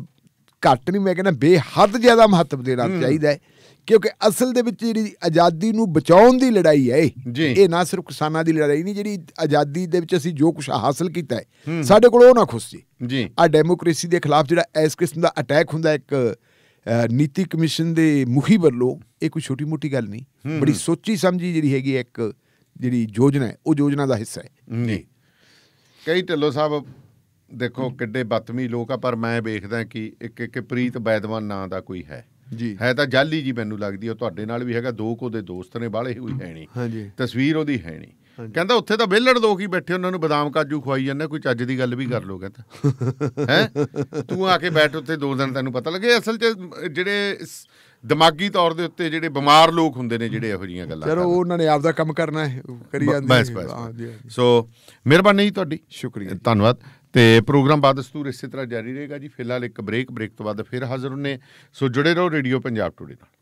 ਘੱਟ ਨਹੀਂ ਮੈਂ ਕਹਿੰਦਾ ਬੇਹੱਦ ਜ਼ਿਆਦਾ ਮਹੱਤਵ ਦੇਣਾ ਚਾਹੀਦਾ ਹੈ ਕਿਉਂਕਿ ਅਸਲ ਦੇ ਵਿੱਚ ਜਿਹੜੀ ਆਜ਼ਾਦੀ ਨੂੰ ਬਚਾਉਣ ਦੀ ਲੜਾਈ ਹੈ ਇਹ ਨਾ ਸਿਰਫ ਕਿਸਾਨਾਂ ਦੀ ਲੜਾਈ ਨਹੀਂ ਜਿਹੜੀ ਆਜ਼ਾਦੀ ਦੇ ਵਿੱਚ ਅਸੀਂ ਜੋ ਕੁਝ ਹਾਸਲ ਕੀਤਾ ਹੈ ਸਾਡੇ ਕੋਲ ਉਹ ਨਾ ਖੁਸ਼ ਸੀ ਜੀ ਆ ਡੈਮੋਕ੍ਰੇਸੀ ਦੇ ਖਿਲਾਫ ਜਿਹੜਾ ਇਸ ਕਿਸਮ ਦਾ ਅਟੈਕ ਹੁੰਦਾ ਇੱਕ ਨੀਤੀ ਕਮਿਸ਼ਨ ਦੇ ਮੁਖੀ ਵੱਲੋਂ ਇਹ ਕੋਈ ਛੋਟੀ ਮੋਟੀ ਗੱਲ ਨਹੀਂ ਬੜੀ ਸੋਚੀ ਸਮਝੀ ਜਿਹੜੀ ਹੈਗੀ ਇੱਕ ਜਿਹੜੀ ਯੋਜਨਾ ਹੈ ਉਹ ਯੋਜਨਾ ਦਾ ਹਿੱਸਾ ਹੈ ਜੀ ਕਈ ਢੱਲੋ ਸਾਹਿਬ ਦੇਖੋ ਕਿੱਡੇ ਬਤਮੀ ਲੋਕ ਆ ਪਰ ਮੈਂ ਵੇਖਦਾ ਕਿ ਇੱਕ ਇੱਕ ਪ੍ਰੀਤ ਬੈਦਵਾਨ ਨਾਂ ਦਾ ਕੋਈ ਹੈ ਜੀ ਹੈ ਤਾਂ ਜਾਲੀ ਜੀ ਮੈਨੂੰ ਲੱਗਦੀ ਉਹ ਤੁਹਾਡੇ ਨਾਲ ਵੀ ਹੈਗਾ ਦੋ ਕੋ ਦੇ ਦੋਸਤ ਨੇ ਬਾਲੇ ਹੋਈ ਹੈ ਨਹੀਂ ਤਸਵੀਰ ਉਹਦੀ ਹੈ ਨਹੀਂ ਕਹਿੰਦਾ ਉੱਥੇ ਤਾਂ ਵਿਲੜ ਦੋ ਕੀ ਬੈਠੇ ਉਹਨਾਂ ਨੂੰ ਬਦਾਮ ਕਾਜੂ ਖਵਾਈ ਜਾਂਦੇ ਕੋਈ ਚੱਜ ਦੀ ਗੱਲ ਵੀ ਕਰ ਲੋ ਕਹਿੰਦਾ ਹੈ ਤੂੰ ਆ ਕੇ ਬੈਠ ਉੱਥੇ ਦੋ ਦਿਨ ਤੈਨੂੰ ਪਤਾ ਲੱਗੇ ਅਸਲ 'ਚ ਜਿਹੜੇ ਦਿਮਾਗੀ ਤੌਰ ਦੇ ਉੱਤੇ ਜਿਹੜੇ ਬਿਮਾਰ ਲੋਕ ਹੁੰਦੇ ਨੇ ਜਿਹੜੇ ਇਹੋ ਜੀਆਂ ਗੱਲਾਂ ਚਲੋ ਉਹਨਾਂ ਨੇ ਆਪਦਾ ਕੰਮ ਕਰਨਾ ਹੈ ਕਰੀ ਜਾਂਦੇ ਨੇ ਸੋ ਮਿਹਰਬਾਨੀ ਤੁਹਾਡੀ ਸ਼ੁਕਰੀਆ ਧੰਨਵਾਦ ਤੇ ਪ੍ਰੋਗਰਾਮ ਬਾਅਦ ਦਸਤੂਰ ਇਸੇ ਤਰ੍ਹਾਂ ਜਾਰੀ ਰਹੇਗਾ ਜੀ ਫਿਲਹਾਲ ਇੱਕ ਬ੍ਰੇਕ ਬ੍ਰੇਕ ਤੋਂ ਬਾਅਦ ਫਿਰ ਹਾਜ਼ਰ ਹੁੰਨੇ ਸੋ ਜੁੜੇ ਰਹੋ ਰੇਡੀਓ ਪੰਜਾਬ ਟੁਡੇ ਨਾਲ